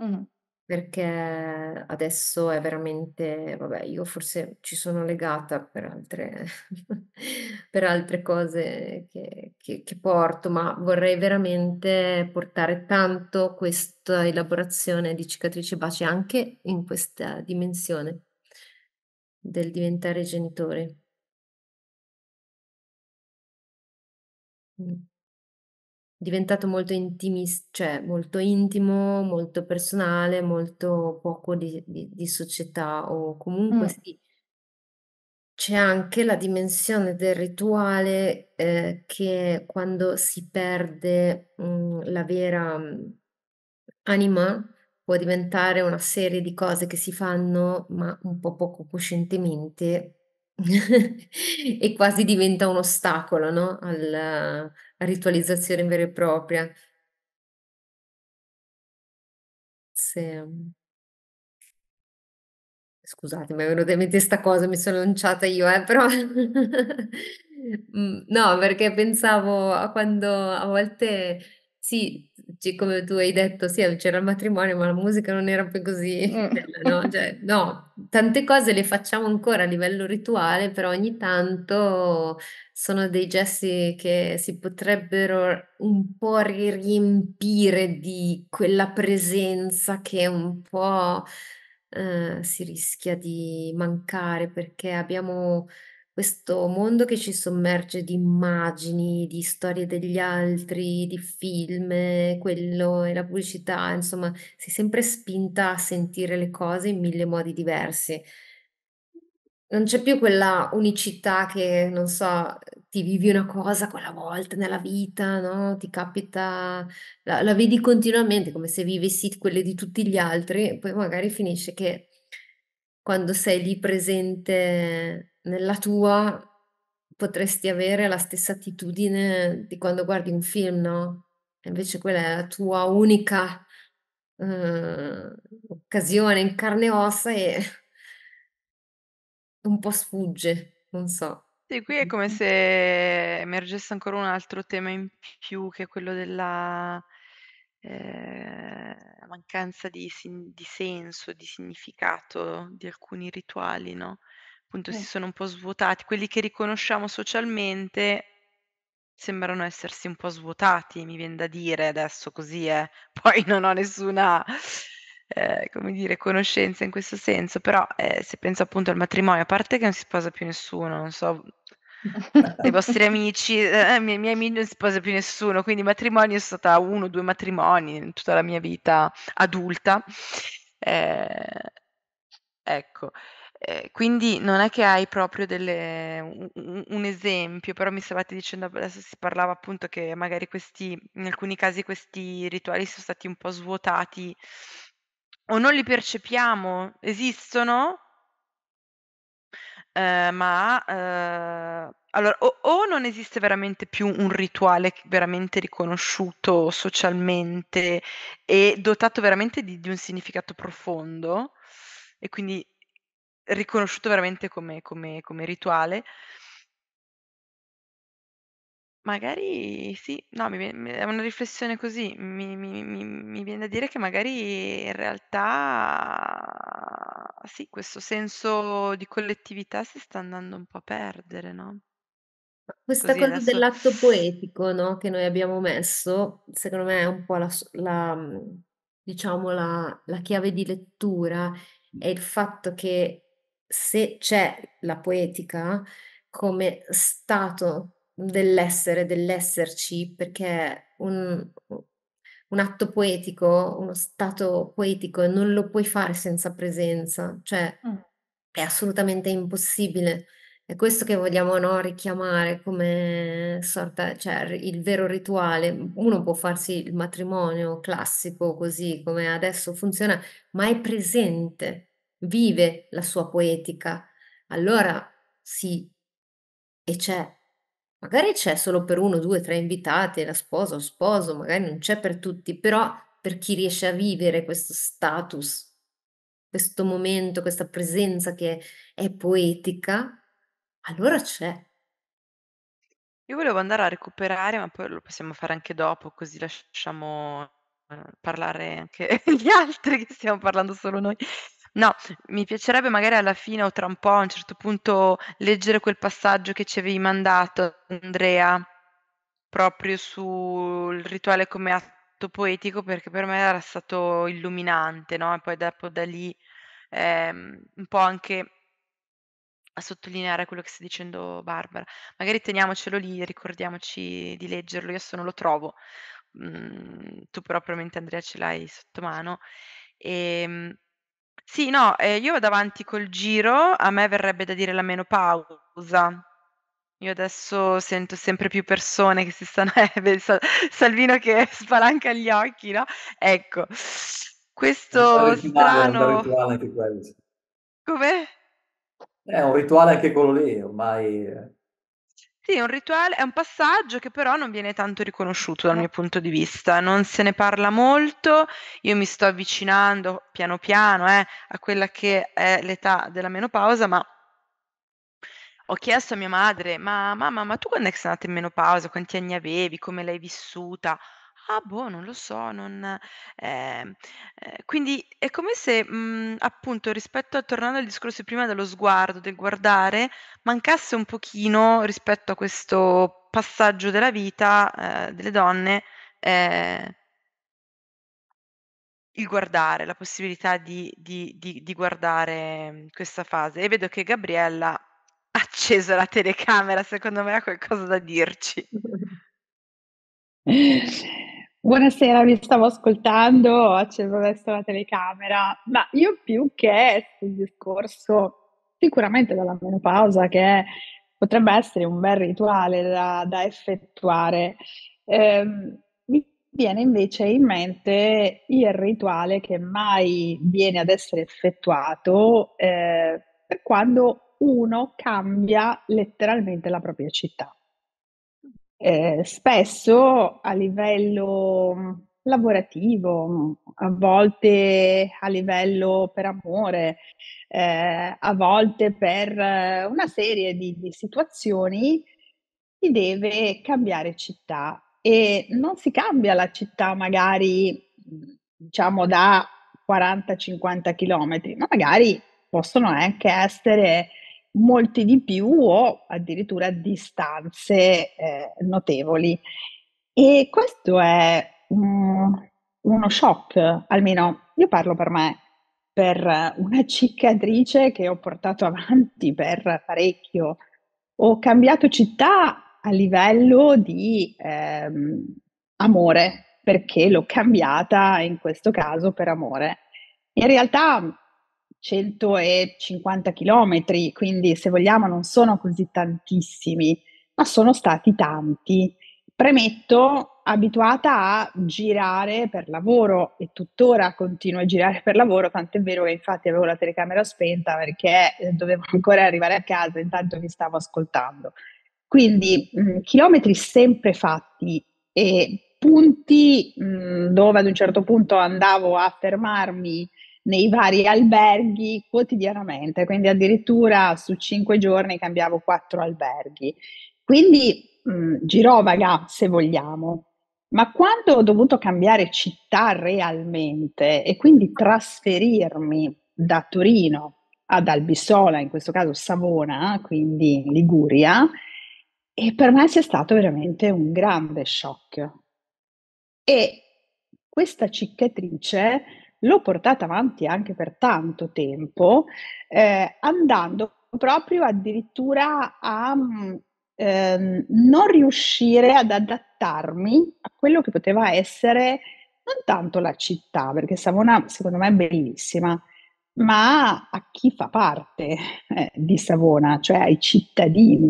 Mm perché adesso è veramente, vabbè, io forse ci sono legata per altre, per altre cose che, che, che, porto, ma vorrei veramente portare tanto questa elaborazione di cicatrice baci anche in questa dimensione del diventare genitore. Mm diventato molto intimis- cioè molto intimo, molto personale, molto poco di, di- di società o comunque Mm. sì, c'è anche la dimensione del rituale, eh, che quando si perde, mhmm, la vera, mhmm, anima può diventare una serie di cose che si fanno, ma un po' poco coscientemente E quasi diventa un ostacolo, no, alla ritualizzazione vera e propria. Se, mm, Scusate, mi è venuta in mente 'sta cosa, mi sono lanciata io eh, però mm, no, perché pensavo a quando a volte sì, come tu hai detto, sì, eh, c'era il matrimonio, ma la musica non era più così mm. bella, no? Cioè, no, tante cose le facciamo ancora a livello rituale, però ogni tanto sono dei gesti che si potrebbero un po' riempire di quella presenza che un po' eh, si rischia di mancare perché abbiamo questo mondo che ci sommerge di immagini, di storie degli altri, di film, quello e la pubblicità, insomma, sei sempre spinta a sentire le cose in mille modi diversi. Non c'è più quella unicità che, non so, ti vivi una cosa quella volta nella vita, no? Ti capita, la, la vedi continuamente come se vivessi quelle di tutti gli altri, poi magari finisce che quando sei lì presente nella tua potresti avere la stessa attitudine di quando guardi un film, no? E invece quella è la tua unica eh, occasione in carne e ossa e un po' sfugge, non so. Sì, qui è come mm-hmm. se emergesse ancora un altro tema in più che è quello della eh, mancanza di, di senso, di significato di alcuni rituali, no? Appunto si sono un po' svuotati. Quelli che riconosciamo socialmente sembrano essersi un po' svuotati, mi viene da dire adesso così, eh. Poi non ho nessuna, ehm, come dire, conoscenza in questo senso, però, ehm, se penso appunto al matrimonio, a parte che non si sposa più nessuno, non so, dei vostri amici, eh, eh, miei miei amici non si sposa più nessuno, quindi matrimonio è stata 1, 2 matrimoni in tutta la mia vita adulta. Ehm, ecco. Eh, quindi non è che hai proprio delle u un esempio, però mi stavate dicendo adesso si parlava appunto che magari questi in alcuni casi questi rituali sono stati un po' svuotati o non li percepiamo, esistono ehm, ma, ehm, allora o o non esiste veramente più un rituale veramente riconosciuto socialmente e dotato veramente di di un significato profondo e quindi riconosciuto veramente come come come rituale. Magari sì, no, mi vien è una riflessione così, mi mi mi mi vien da dire che magari in realtà sì, questo senso di collettività si sta andando un po' a perdere, no? Questa Così cosa adesso dell'atto poetico, no, che noi abbiamo messo, secondo me è un po' la la diciamo la la chiave di lettura, è il fatto che se c'è la poetica come stato dell'essere, dell'esserci, perché un, un atto poetico, uno stato poetico, non lo puoi fare senza presenza, cioè mm. è assolutamente impossibile. È questo che vogliamo no, richiamare come sorta, cioè il vero rituale. Uno può farsi il matrimonio classico così come adesso funziona, ma è presente, vive la sua poetica, allora sì, e c'è. Magari c'è solo per uno, due, tre invitate, la sposa o sposo, magari non c'è per tutti, però per chi riesce a vivere questo status, questo momento, questa presenza che è poetica, allora c'è. Io volevo andare a recuperare, ma poi lo possiamo fare anche dopo, così lasciamo eh, parlare anche gli altri che stiamo parlando solo noi. No, mi piacerebbe magari alla fine o tra un po', a un certo punto, leggere quel passaggio che ci avevi mandato, Andrea, proprio sul rituale come atto poetico, perché per me era stato illuminante, no? E poi dopo da lì ehm, un po' anche a sottolineare quello che stai dicendo Barbara. Magari teniamocelo lì, ricordiamoci di leggerlo, io se non lo trovo. Mm, tu però probabilmente Andrea ce l'hai sotto mano. E, ehm, sì, no, ehm, io vado avanti col giro, a me verrebbe da dire la menopausa. Io adesso sento sempre più persone che si stanno eh, beh, Salvino che spalanca gli occhi, no, ecco. È un Questo rituale, è un rituale anche quello. Come? È un rituale anche quello lì, ormai eh. Sì, è un rituale, è un passaggio che però non viene tanto riconosciuto dal mio punto di vista, non se ne parla molto, io mi sto avvicinando piano piano eh, a quella che è l'età della menopausa, ma ho chiesto a mia madre, ma mamma, ma tu quando è che sei andata in menopausa? Quanti anni avevi? Come l'hai vissuta? Ah boh, non lo so, non ehm, ehm, quindi è come se, mhmm, appunto rispetto a tornando al discorso prima dello sguardo, del guardare, mancasse un pochino rispetto a questo passaggio della vita, ehm, delle donne, ehm il guardare, la possibilità di di di di guardare, mhmm, questa fase. E vedo che Gabriella ha acceso la telecamera, secondo me ha qualcosa da dirci. Buonasera, vi stavo ascoltando, ho acceso adesso la telecamera, ma io più che sul discorso sicuramente della menopausa che potrebbe essere un bel rituale da, da effettuare, eh, mi viene invece in mente il rituale che mai viene ad essere effettuato eh, quando uno cambia letteralmente la propria città eh, spesso a livello mm, lavorativo, mm, a volte a livello per amore, eh, a volte per eh, una serie di, di situazioni, si deve cambiare città e non si cambia la città magari mm, diciamo da 40-50 km, ma magari possono anche essere molti di più o addirittura distanze eh, notevoli. E questo è mm, uno shock, almeno io parlo per me, per una cicatrice che ho portato avanti per parecchio. Ho cambiato città a livello di ehm, amore, perché l'ho cambiata in questo caso per amore. In realtà 150 chilometri, quindi se vogliamo non sono così tantissimi, ma sono stati tanti. Premetto, abituata a girare per lavoro e tuttora continuo a girare per lavoro, tant'è vero che infatti avevo la telecamera spenta perché eh, dovevo ancora arrivare a casa, intanto vi stavo ascoltando. Quindi mh, mm, chilometri sempre fatti e punti mh, mm, dove ad un certo punto andavo a fermarmi nei vari alberghi quotidianamente, quindi addirittura su cinque giorni cambiavo quattro alberghi. Quindi mh, mhmm, girovaga, se vogliamo. Ma quando ho dovuto cambiare città realmente e quindi trasferirmi da Torino ad Albisola, in questo caso Savona, quindi Liguria, e per me c'è stato veramente un grande shock. E questa cicatrice l'ho portata avanti anche per tanto tempo, eh, andando proprio addirittura a ehm, non riuscire ad adattarmi a quello che poteva essere non tanto la città, perché Savona secondo me è bellissima, ma a chi fa parte eh, di Savona, cioè ai cittadini,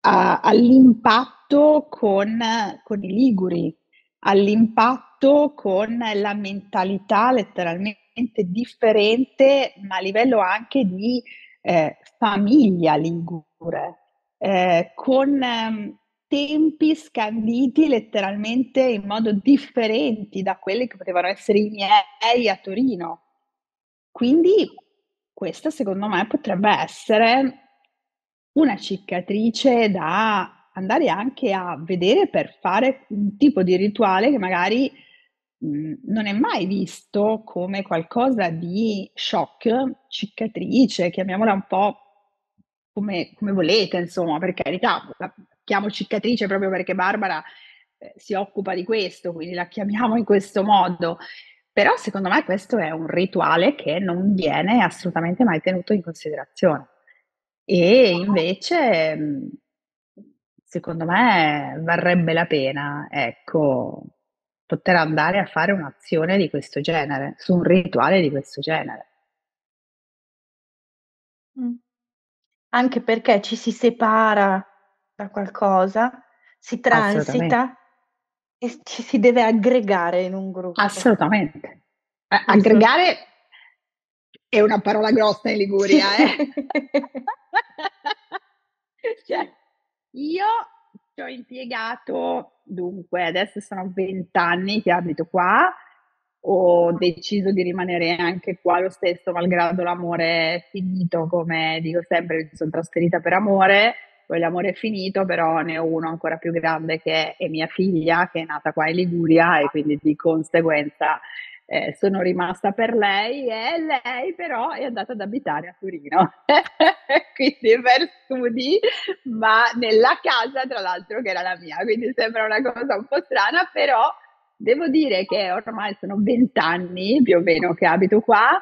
a, all'impatto con, con i Liguri, all'impatto con la mentalità letteralmente differente, ma a livello anche di eh, famiglia ligure, eh, con ehm, tempi scanditi letteralmente in modo differenti da quelli che potevano essere i miei a Torino. Quindi questa secondo me potrebbe essere una cicatrice da andare anche a vedere per fare un tipo di rituale che magari mh, mm, non è mai visto come qualcosa di shock, cicatrice, chiamiamola un po' come, come volete, insomma, per carità, la chiamo cicatrice proprio perché Barbara eh, si occupa di questo, quindi la chiamiamo in questo modo. Però secondo me questo è un rituale che non viene assolutamente mai tenuto in considerazione. E invece mh, mm, secondo me varrebbe la pena, ecco, poter andare a fare un'azione di questo genere, su un rituale di questo genere. Mm. Anche perché ci si separa da qualcosa, si transita e ci si deve aggregare in un gruppo. Assolutamente. Eh, aggregare è una parola grossa in Liguria, eh? cioè, io ci ho impiegato, dunque, adesso sono vent'anni che abito qua, ho deciso di rimanere anche qua lo stesso, malgrado l'amore finito, come dico sempre, mi sono trasferita per amore, poi l'amore è finito, però ne ho uno ancora più grande che è mia figlia, che è nata qua in Liguria e quindi di conseguenza eh, sono rimasta per lei e lei però è andata ad abitare a Torino, quindi per studi, ma nella casa tra l'altro che era la mia, quindi sembra una cosa un po' strana, però devo dire che ormai sono vent'anni più o meno che abito qua,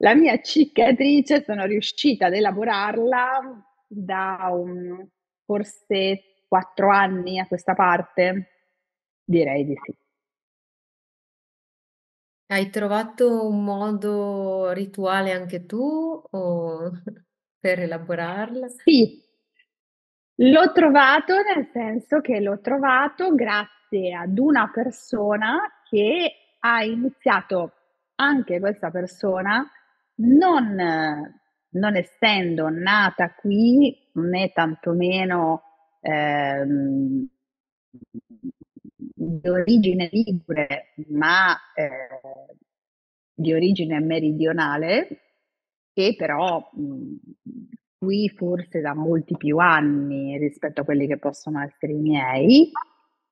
la mia cicatrice sono riuscita ad elaborarla da un, forse quattro anni a questa parte, direi di sì. Hai trovato un modo rituale anche tu o per elaborarla? Sì. L'ho trovato nel senso che l'ho trovato grazie ad una persona che ha iniziato anche questa persona non, non essendo nata qui né tantomeno ehm, di origine ligure ma eh, di origine meridionale che però mh, mhmm, qui forse da molti più anni rispetto a quelli che possono essere i miei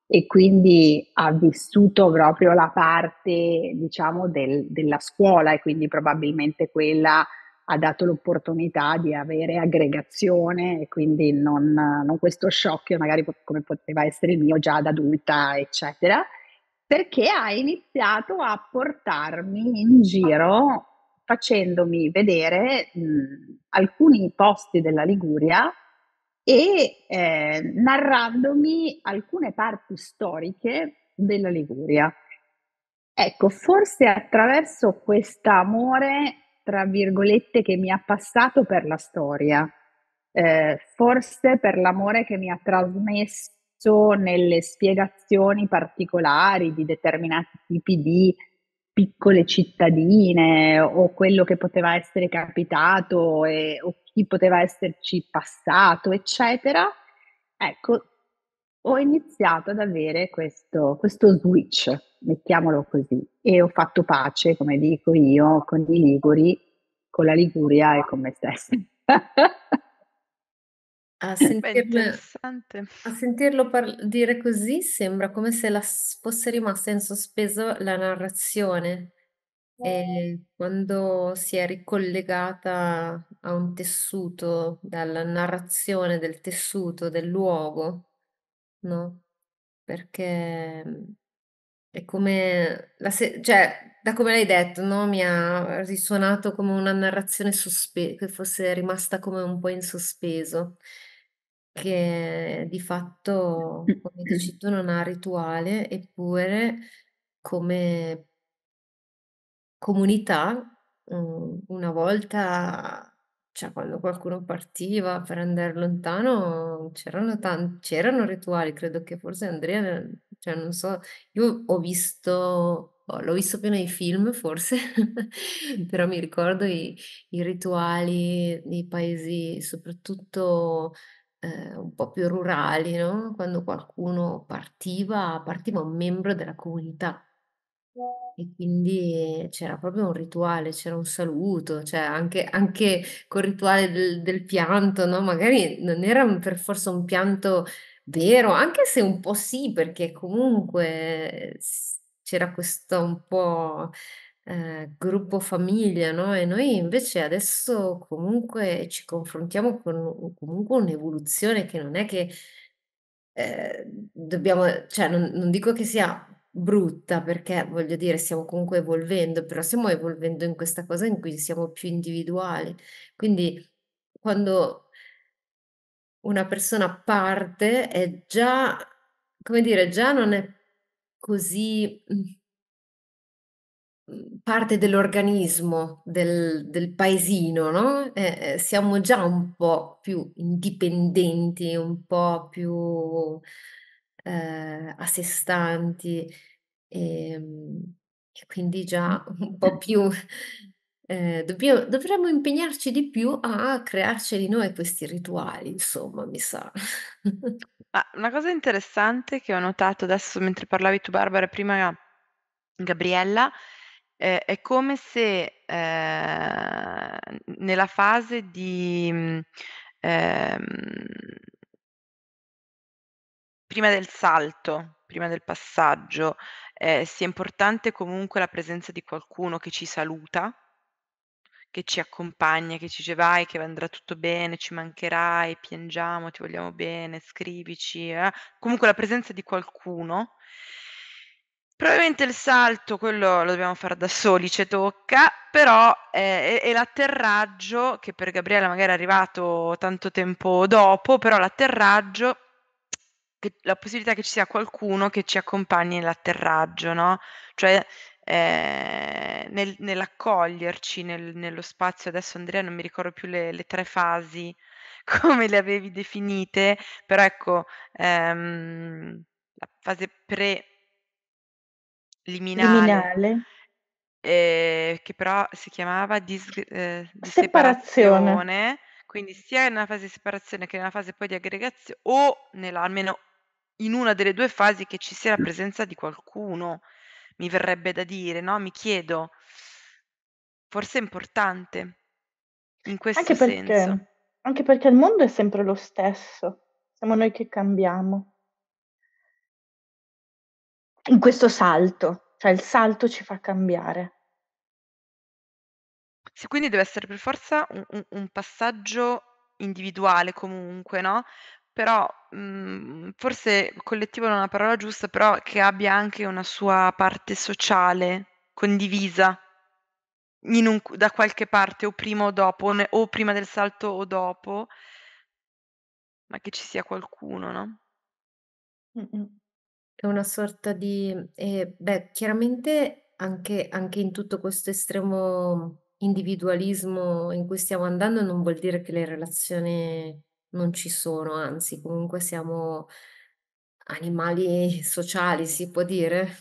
e quindi ha vissuto proprio la parte diciamo del, della scuola e quindi probabilmente quella ha dato l'opportunità di avere aggregazione e quindi non, non questo shock magari come poteva essere il mio già da adulta, eccetera, perché ha iniziato a portarmi in giro facendomi vedere mh, alcuni posti della Liguria e eh, narrandomi alcune parti storiche della Liguria. Ecco, forse attraverso questo amore tra virgolette, che mi ha passato per la storia, eh, forse per l'amore che mi ha trasmesso nelle spiegazioni particolari di determinati tipi di piccole cittadine o quello che poteva essere capitato e, o chi poteva esserci passato, eccetera. Ecco, ho iniziato ad avere questo, questo switch, mettiamolo così, e ho fatto pace, come dico io, con i Liguri, con la Liguria e con me stessa. Ah, a, sentirne, a sentirlo, par- dire così sembra come se la, fosse rimasta in sospeso la narrazione. E quando si è ricollegata a un tessuto, dalla narrazione del tessuto, del luogo, No, perché, mhmm, è come la se cioè, da come l'hai detto, no, mi ha risuonato come una narrazione sospe che fosse rimasta come un po' in sospeso, che di fatto, come dici tu, non ha rituale, eppure come comunità, uhm, una volta cioè, quando qualcuno partiva per andare lontano, c'erano tan c'erano rituali, credo che forse Andrea cioè non so, io ho visto boh, l'ho visto più nei film forse, però mi ricordo i i rituali nei paesi soprattutto, ehm, un po' più rurali, no, quando qualcuno partiva, partiva un membro della comunità. E quindi c'era proprio un rituale, c'era un saluto, cioè anche anche col rituale del del pianto, no, magari non era per forza un pianto vero, anche se un po' sì, perché comunque eh, c'era questo un po', ehm, gruppo famiglia, no, e noi invece adesso comunque ci confrontiamo con comunque un'evoluzione che non è che, ehm, dobbiamo cioè non non dico che sia brutta perché voglio dire stiamo comunque evolvendo, però stiamo evolvendo in questa cosa in cui siamo più individuali. Quindi quando una persona parte è già, come dire, già non è così mm, mm, parte dell'organismo, del, del paesino, no? Eh, eh, siamo già un po' più indipendenti, un po' più eh, a sé stanti e, ehm, e quindi già un po' più eh, dobbiamo- dovremmo impegnarci di più a crearci di noi questi rituali, insomma, mi sa. Ma ah, una cosa interessante che ho notato adesso mentre parlavi tu Barbara, prima Gabriella, eh, è come se eh, nella fase di, mm, ehm, prima del salto, prima del passaggio, eh, sia importante comunque la presenza di qualcuno che ci saluta, che ci accompagna, che ci dice vai, che andrà tutto bene, ci mancherai, piangiamo, ti vogliamo bene, scrivici, eh? comunque la presenza di qualcuno. Probabilmente il salto, quello lo dobbiamo fare da soli, ci tocca, però eh, è, è l'atterraggio, che per Gabriele magari è arrivato tanto tempo dopo, però l'atterraggio che, la possibilità che ci sia qualcuno che ci accompagni nell'atterraggio, no? Cioè eh, nel, nell'accoglierci nel, nello spazio, adesso Andrea non mi ricordo più le, le tre fasi come le avevi definite, però ecco, ehm, la fase preliminare. Eh, che però si chiamava dis, eh, di separazione. separazione. quindi sia nella fase di separazione che nella fase poi di aggregazione, o nella, almeno in una delle due fasi che ci sia la presenza di qualcuno, mi verrebbe da dire, no? Mi chiedo, forse è importante in questo anche perché, senso. Anche perché il mondo è sempre lo stesso, siamo noi che cambiamo. In questo salto, cioè il salto ci fa cambiare. Sì, quindi deve essere per forza un, un, un passaggio individuale comunque, no? però mhmm, forse collettivo non è una parola giusta, però che abbia anche una sua parte sociale condivisa in un da qualche parte o prima o dopo, o ne o prima del salto o dopo ma che ci sia qualcuno, no? È una sorta di ehm, beh, chiaramente anche anche in tutto questo estremo individualismo in cui stiamo andando, non vuol dire che le relazioni non ci sono, anzi, comunque siamo animali sociali, si può dire.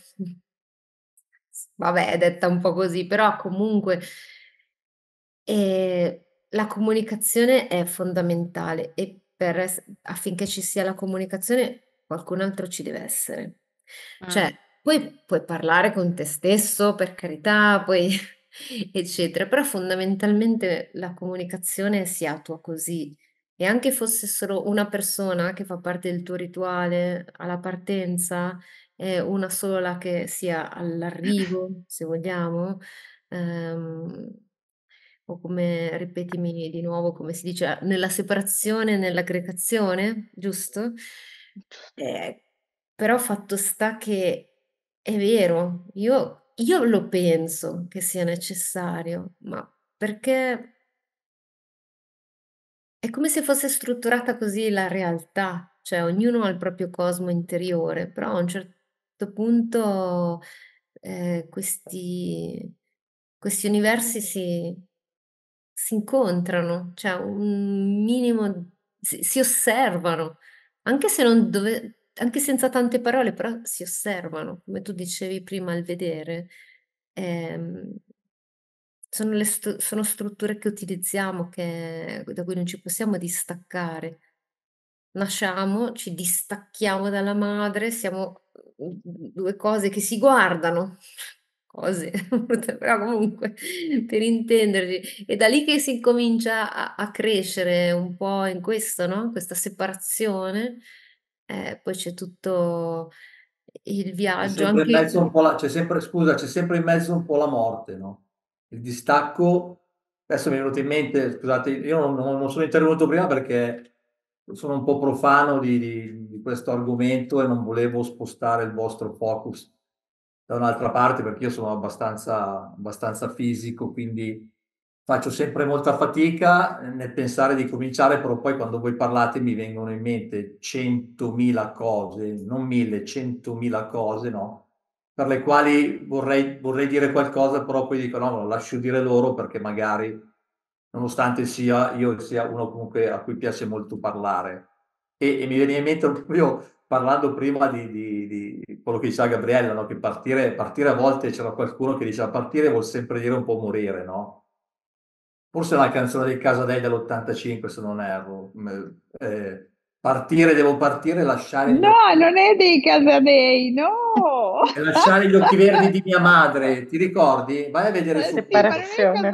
Vabbè, è detta un po' così, però comunque eh, la comunicazione è fondamentale e per affinché ci sia la comunicazione qualcun altro ci deve essere. Ah. Cioè, poi puoi parlare con te stesso, per carità, poi eccetera, però fondamentalmente la comunicazione si attua così e anche fosse solo una persona che fa parte del tuo rituale alla partenza e una sola che sia all'arrivo, se vogliamo, ehm, o come, ripetimi di nuovo come si dice, nella separazione, nell'aggregazione, giusto? Eh, però fatto sta che è vero, io, io lo penso che sia necessario, ma perché è come se fosse strutturata così la realtà, cioè ognuno ha il proprio cosmo interiore, però a un certo punto, ehm, questi questi universi si si incontrano, cioè un minimo si si osservano, anche se non dove anche senza tante parole, però si osservano, come tu dicevi prima al vedere. Ehm sono, le stru- sono strutture che utilizziamo, che- da cui non ci possiamo distaccare. Nasciamo, ci distacchiamo dalla madre, siamo mm, due cose che si guardano, cose, però comunque per intenderci. È da lì che si incomincia a, a crescere un po' in questo, no? questa separazione. Eh, poi c'è tutto il C'è viaggio. sempre in mezzo un po' la, c'è sempre, scusa, c'è sempre in mezzo un po' la morte, no? il distacco, adesso mi è venuto in mente, scusate, io non, non sono intervenuto prima perché sono un po' profano di, di, di, questo argomento e non volevo spostare il vostro focus da un'altra parte perché io sono abbastanza, abbastanza fisico, quindi faccio sempre molta fatica nel pensare di cominciare, però poi quando voi parlate mi vengono in mente centomila cose, non mille, centomila cose, no? per le quali vorrei, vorrei dire qualcosa, però poi dico no, lo lascio dire loro perché magari, nonostante sia io sia uno comunque a cui piace molto parlare, e, e mi veniva in mente proprio parlando prima di, di, di, quello che diceva Gabriella, no? che partire, partire, a volte c'era qualcuno che diceva partire vuol sempre dire un po' morire, no? Forse la canzone di Casa Dei dell'85, se non erro. Eh, partire, devo partire, lasciare... No, non è di Casa Dei, no! E lasciare gli occhi verdi di mia madre, ti ricordi? Vai a vedere se su separazione.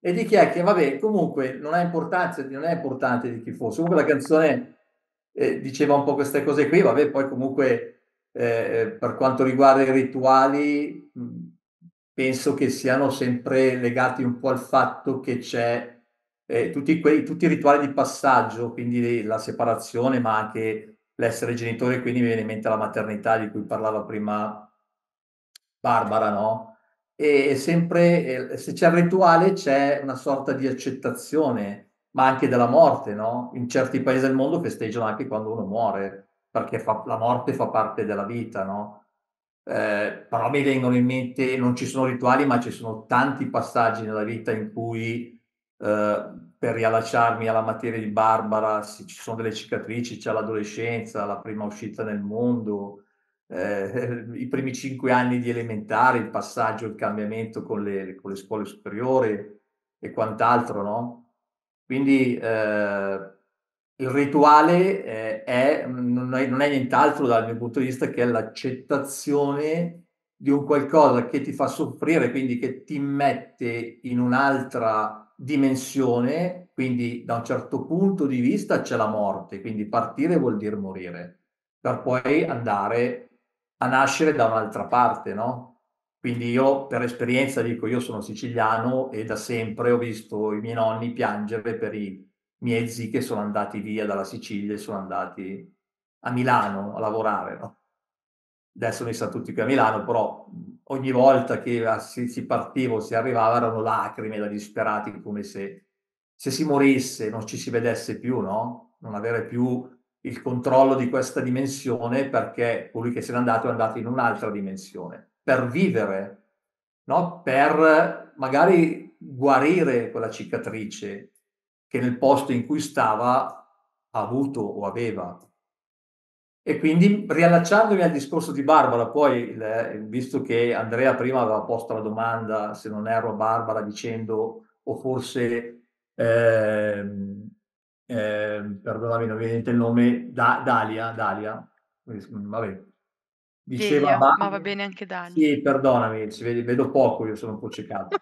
E di chi è che, vabbè, comunque non ha importanza, non è importante di chi fosse. Comunque la canzone eh, diceva un po' queste cose qui, vabbè, poi comunque eh, eh per quanto riguarda i rituali, penso che siano sempre legati un po' al fatto che c'è eh, tutti, quei, tutti i rituali di passaggio, quindi la separazione, ma anche l'essere genitore, quindi mi viene in mente la maternità di cui parlava prima Barbara, no? E sempre, eh, se c'è il rituale, c'è una sorta di accettazione, ma anche della morte, no? In certi paesi del mondo festeggiano anche quando uno muore, perché fa, la morte fa parte della vita, no? Eh, però mi vengono in mente, non ci sono rituali, ma ci sono tanti passaggi nella vita in cui Ehm, per riallacciarmi alla materia di Barbara, ci sono delle cicatrici, c'è l'adolescenza, la prima uscita nel mondo, eh, i primi cinque anni di elementare, il passaggio, il cambiamento con le, con le scuole superiori e quant'altro, no? Quindi eh, il rituale eh, è, non, è, non è nient'altro dal mio punto di vista che è l'accettazione di un qualcosa che ti fa soffrire, quindi che ti mette in un'altra dimensione, quindi da un certo punto di vista c'è la morte, quindi partire vuol dire morire, per poi andare a nascere da un'altra parte, no? Quindi io per esperienza dico, io sono siciliano e da sempre ho visto i miei nonni piangere per i miei zii che sono andati via dalla Sicilia e sono andati a Milano a lavorare, no? Adesso mi sa tutti qui a Milano, però ogni volta che ah, si, si partiva o si arrivava erano lacrime da disperati, come se, se si morisse non ci si vedesse più, no? Non avere più il controllo di questa dimensione perché colui che se n'è andato è andato in un'altra dimensione, per vivere, no? Per magari guarire quella cicatrice che nel posto in cui stava ha avuto o aveva. E quindi riallacciandomi al discorso di Barbara, poi visto che Andrea prima aveva posto la domanda, se non erro, a Barbara dicendo o forse, eh, eh, perdonami, non viene il nome, da, Dalia, Dalia, mm, vabbè, diceva... Delia, Bar- ma va bene anche Dalia. Sì, perdonami, vedo, vedo poco, io sono un po' ciecato.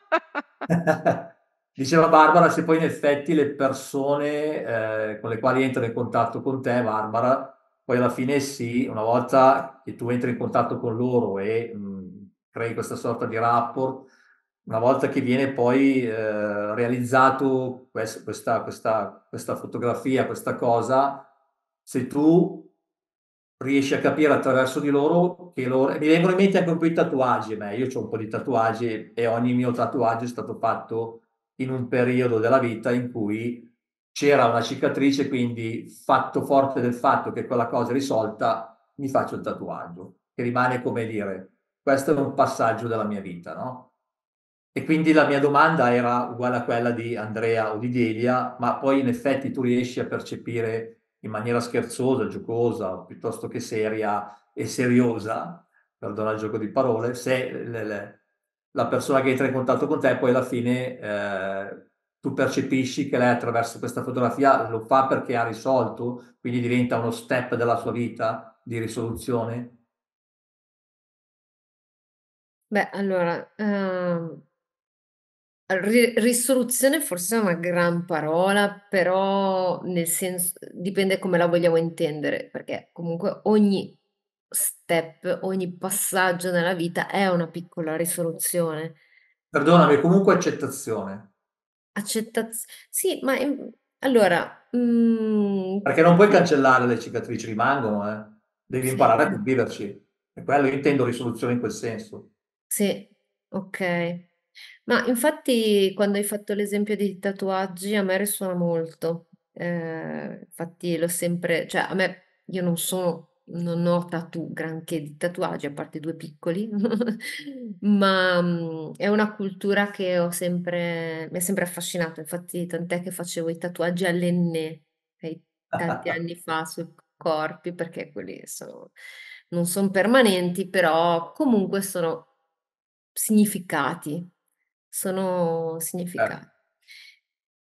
Diceva Barbara, se poi in effetti le persone eh, con le quali entra in contatto con te, Barbara, poi alla fine sì, una volta che tu entri in contatto con loro e mh, mhmm, crei questa sorta di rapport, una volta che viene poi eh, realizzato quest- questa, questa, questa fotografia, questa cosa, se tu riesci a capire attraverso di loro che loro... Mi vengono in mente anche un po' i tatuaggi, ma io ho un po' di tatuaggi e ogni mio tatuaggio è stato fatto in un periodo della vita in cui c'era una cicatrice, quindi fatto forte del fatto che quella cosa è risolta, mi faccio il tatuaggio, che rimane come dire, questo è un passaggio della mia vita, no? E quindi la mia domanda era uguale a quella di Andrea o di Delia, ma poi in effetti tu riesci a percepire in maniera scherzosa, giocosa, piuttosto che seria e seriosa, perdona il gioco di parole, se le, le, la persona che entra in contatto con te poi alla fine... Eh, tu percepisci che lei attraverso questa fotografia lo fa perché ha risolto, quindi diventa uno step della sua vita di risoluzione? Beh, allora, uh, risoluzione forse è una gran parola, però nel senso dipende come la vogliamo intendere, perché comunque ogni step, ogni passaggio nella vita è una piccola risoluzione. Perdonami, comunque accettazione accettazione. sì, ma, ehm, allora, mhmm Perché non puoi cancellare le cicatrici, rimangono, eh. Devi Sì. imparare a conviverci. E quello intendo risoluzione in quel senso. Sì, ok. Ma infatti quando hai fatto l'esempio dei tatuaggi a me risuona molto. Ehm, infatti l'ho sempre cioè a me io non sono non ho tatu, granché di tatuaggi, a parte due piccoli, ma mhmm, è una cultura che ho sempre, mi ha sempre affascinato, infatti tant'è che facevo i tatuaggi all'enne okay, tanti anni fa sui corpi, perché quelli sono, non sono permanenti, però comunque sono significati, sono certo. significati. Eh.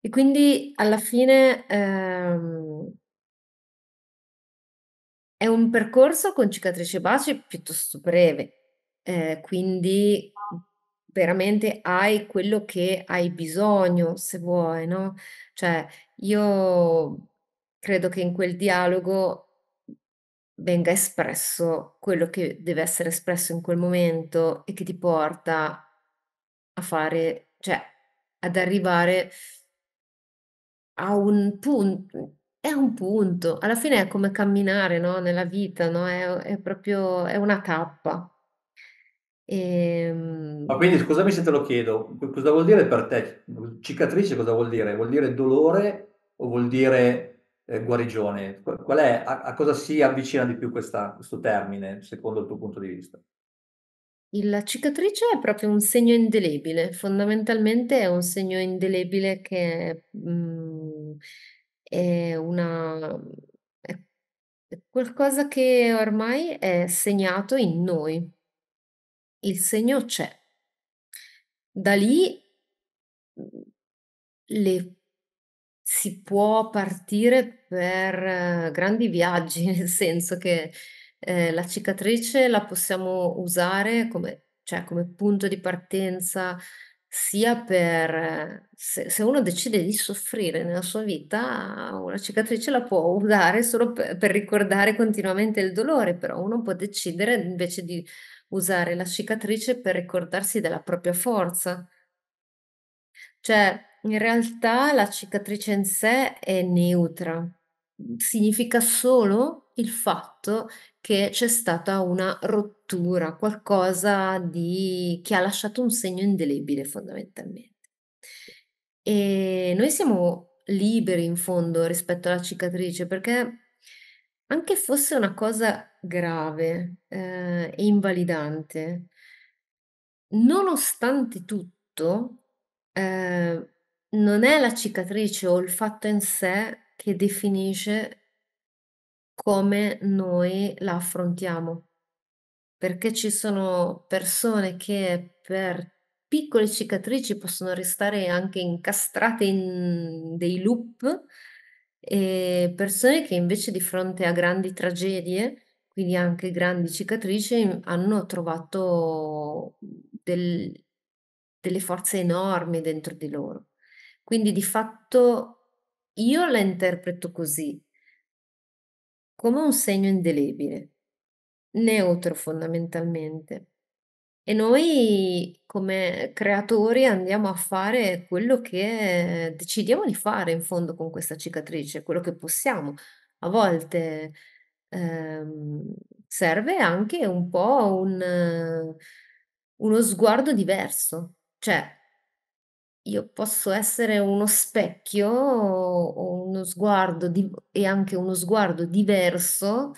E quindi alla fine... Ehm, è un percorso con cicatrice baci piuttosto breve, ehm, quindi veramente hai quello che hai bisogno se vuoi, no, cioè io credo che in quel dialogo venga espresso quello che deve essere espresso in quel momento e che ti porta a fare cioè ad arrivare a un punto, è un punto. Alla fine è come camminare, no, nella vita, no, è è proprio è una tappa. Ma Ehm quindi scusami se te lo chiedo, cosa vuol dire per te? Cicatrice cosa vuol dire? Vuol dire dolore o vuol dire, ehm, guarigione? qual è a a cosa si avvicina di più questa questo termine, secondo il tuo punto di vista? la cicatrice è proprio un segno indelebile, fondamentalmente è un segno indelebile che, mhmm è una è qualcosa che ormai è segnato in noi. Il segno c'è. Da lì, mhmm, le si può partire per grandi viaggi, nel senso che, ehm, la cicatrice la possiamo usare come cioè, come punto di partenza sia per se, se, uno decide di soffrire nella sua vita, una cicatrice la può usare solo per, per ricordare continuamente il dolore, però uno può decidere invece di usare la cicatrice per ricordarsi della propria forza. Cioè, in realtà la cicatrice in sé è neutra, significa solo il fatto che c'è stata una rottura, qualcosa di... che ha lasciato un segno indelebile fondamentalmente. E noi siamo liberi in fondo rispetto alla cicatrice, perché anche fosse una cosa grave, ehm, e invalidante, nonostante tutto, ehm, non è la cicatrice o il fatto in sé che definisce come noi la affrontiamo. Perché ci sono persone che per piccole cicatrici possono restare anche incastrate in dei loop e ehm, persone che invece di fronte a grandi tragedie, quindi anche grandi cicatrici, hanno trovato del, delle forze enormi dentro di loro. Quindi di fatto io la interpreto così, come un segno indelebile, neutro fondamentalmente. E noi come creatori andiamo a fare quello che decidiamo di fare in fondo con questa cicatrice, quello che possiamo. A volte ehm, serve anche un po' un, uno sguardo diverso, cioè io posso essere uno specchio o uno sguardo di- e anche uno sguardo diverso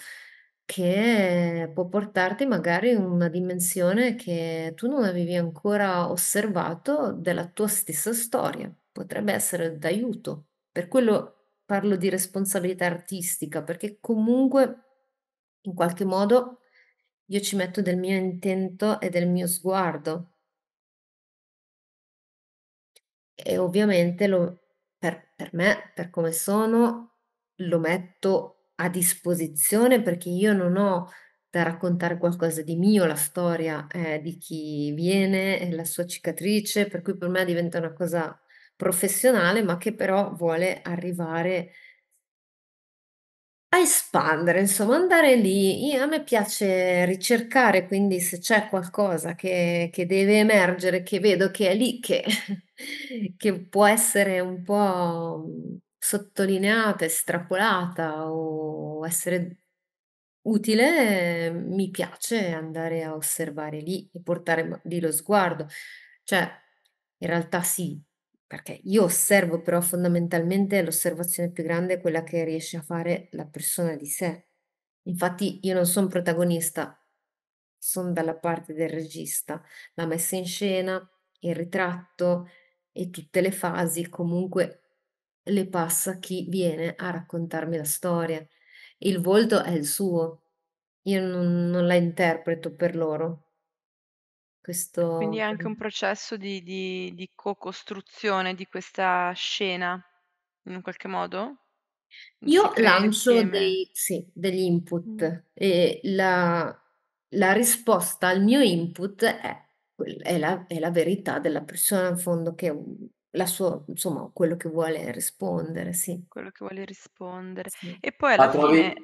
che può portarti magari in una dimensione che tu non avevi ancora osservato della tua stessa storia. Potrebbe essere d'aiuto. Per quello parlo di responsabilità artistica, perché comunque in qualche modo io ci metto del mio intento e del mio sguardo. E ovviamente lo, per, per me, per come sono, lo metto a disposizione perché io non ho da raccontare qualcosa di mio, la storia eh, di chi viene, eh, la sua cicatrice, per cui per me diventa una cosa professionale, ma che però vuole arrivare a espandere, insomma, andare lì. Io- a me piace ricercare, quindi se c'è qualcosa che, che deve emergere, che vedo che è lì, che, che può essere un po' sottolineata, estrapolata o essere utile, mi piace andare a osservare lì e portare lì lo sguardo. Cioè, in realtà sì, perché io osservo, però fondamentalmente l'osservazione più grande è quella che riesce a fare la persona di sé. Infatti io non sono protagonista, sono dalla parte del regista, la messa in scena, il ritratto e tutte le fasi comunque le passa chi viene a raccontarmi la storia. Il volto è il suo, io non, non la interpreto per loro. Questo... Quindi è anche un processo di, di- di co-costruzione di questa scena, in un qualche modo? Io lancio dei, sì, degli Mm. input e la, la risposta al mio input è, è la, è la verità della persona in fondo che, la sua insomma, quello che vuole rispondere, sì. Quello che vuole rispondere. Sì. E poi alla trovi... fine...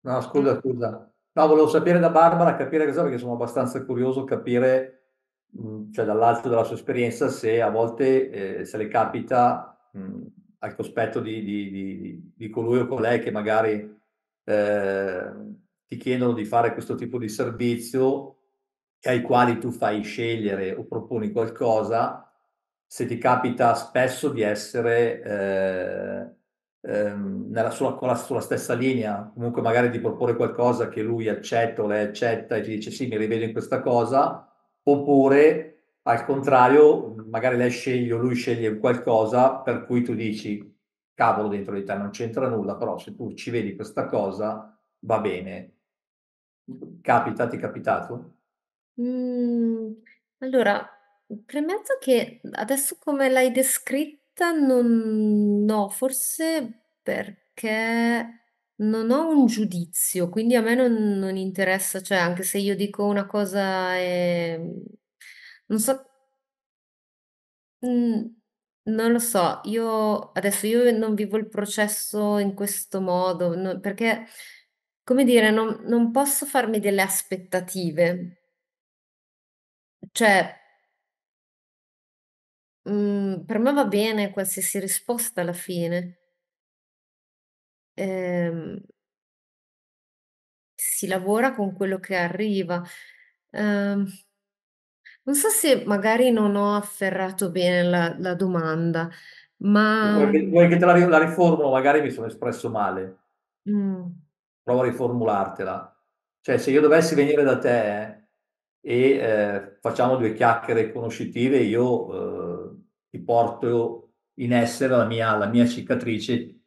No, scusa, scusa. No, volevo sapere da Barbara, capire cosa, perché sono abbastanza curioso, capire, mhmm, cioè dall'alto della sua esperienza, se a volte eh, se le capita mh, mhmm, al cospetto di, di- di- di colui o colei che magari eh, ti chiedono di fare questo tipo di servizio ai quali tu fai scegliere o proponi qualcosa se ti capita spesso di essere eh, ehm, nella sua, la, sulla stessa linea, comunque magari di proporre qualcosa che lui accetta o lei accetta e ti dice sì, mi rivedo in questa cosa, oppure al contrario, magari lei sceglie o lui sceglie qualcosa per cui tu dici cavolo dentro di te non c'entra nulla, però se tu ci vedi questa cosa va bene. Capita, ti è capitato? Mm, allora, Mhmm, premetto che adesso come l'hai descritta non no, forse perché non ho un giudizio, quindi a me non non interessa, cioè anche se io dico una cosa, e mhmm, non so mhmm, non lo so, io adesso io non vivo il processo in questo modo, no perché, come dire, non non posso farmi delle aspettative. Cioè Mhmm, per me va bene qualsiasi risposta alla fine. Ehm si lavora con quello che arriva. Ehm, non so se magari non ho afferrato bene la la domanda, ma Vuoi che vuoi che te la ri la riformulo? Magari mi sono espresso male. Mh. Provo a riformulartela. Cioè, se io dovessi venire da te eh, e, ehm, facciamo due chiacchiere conoscitive, io, eh, ti porto in essere la mia, la mia cicatrice,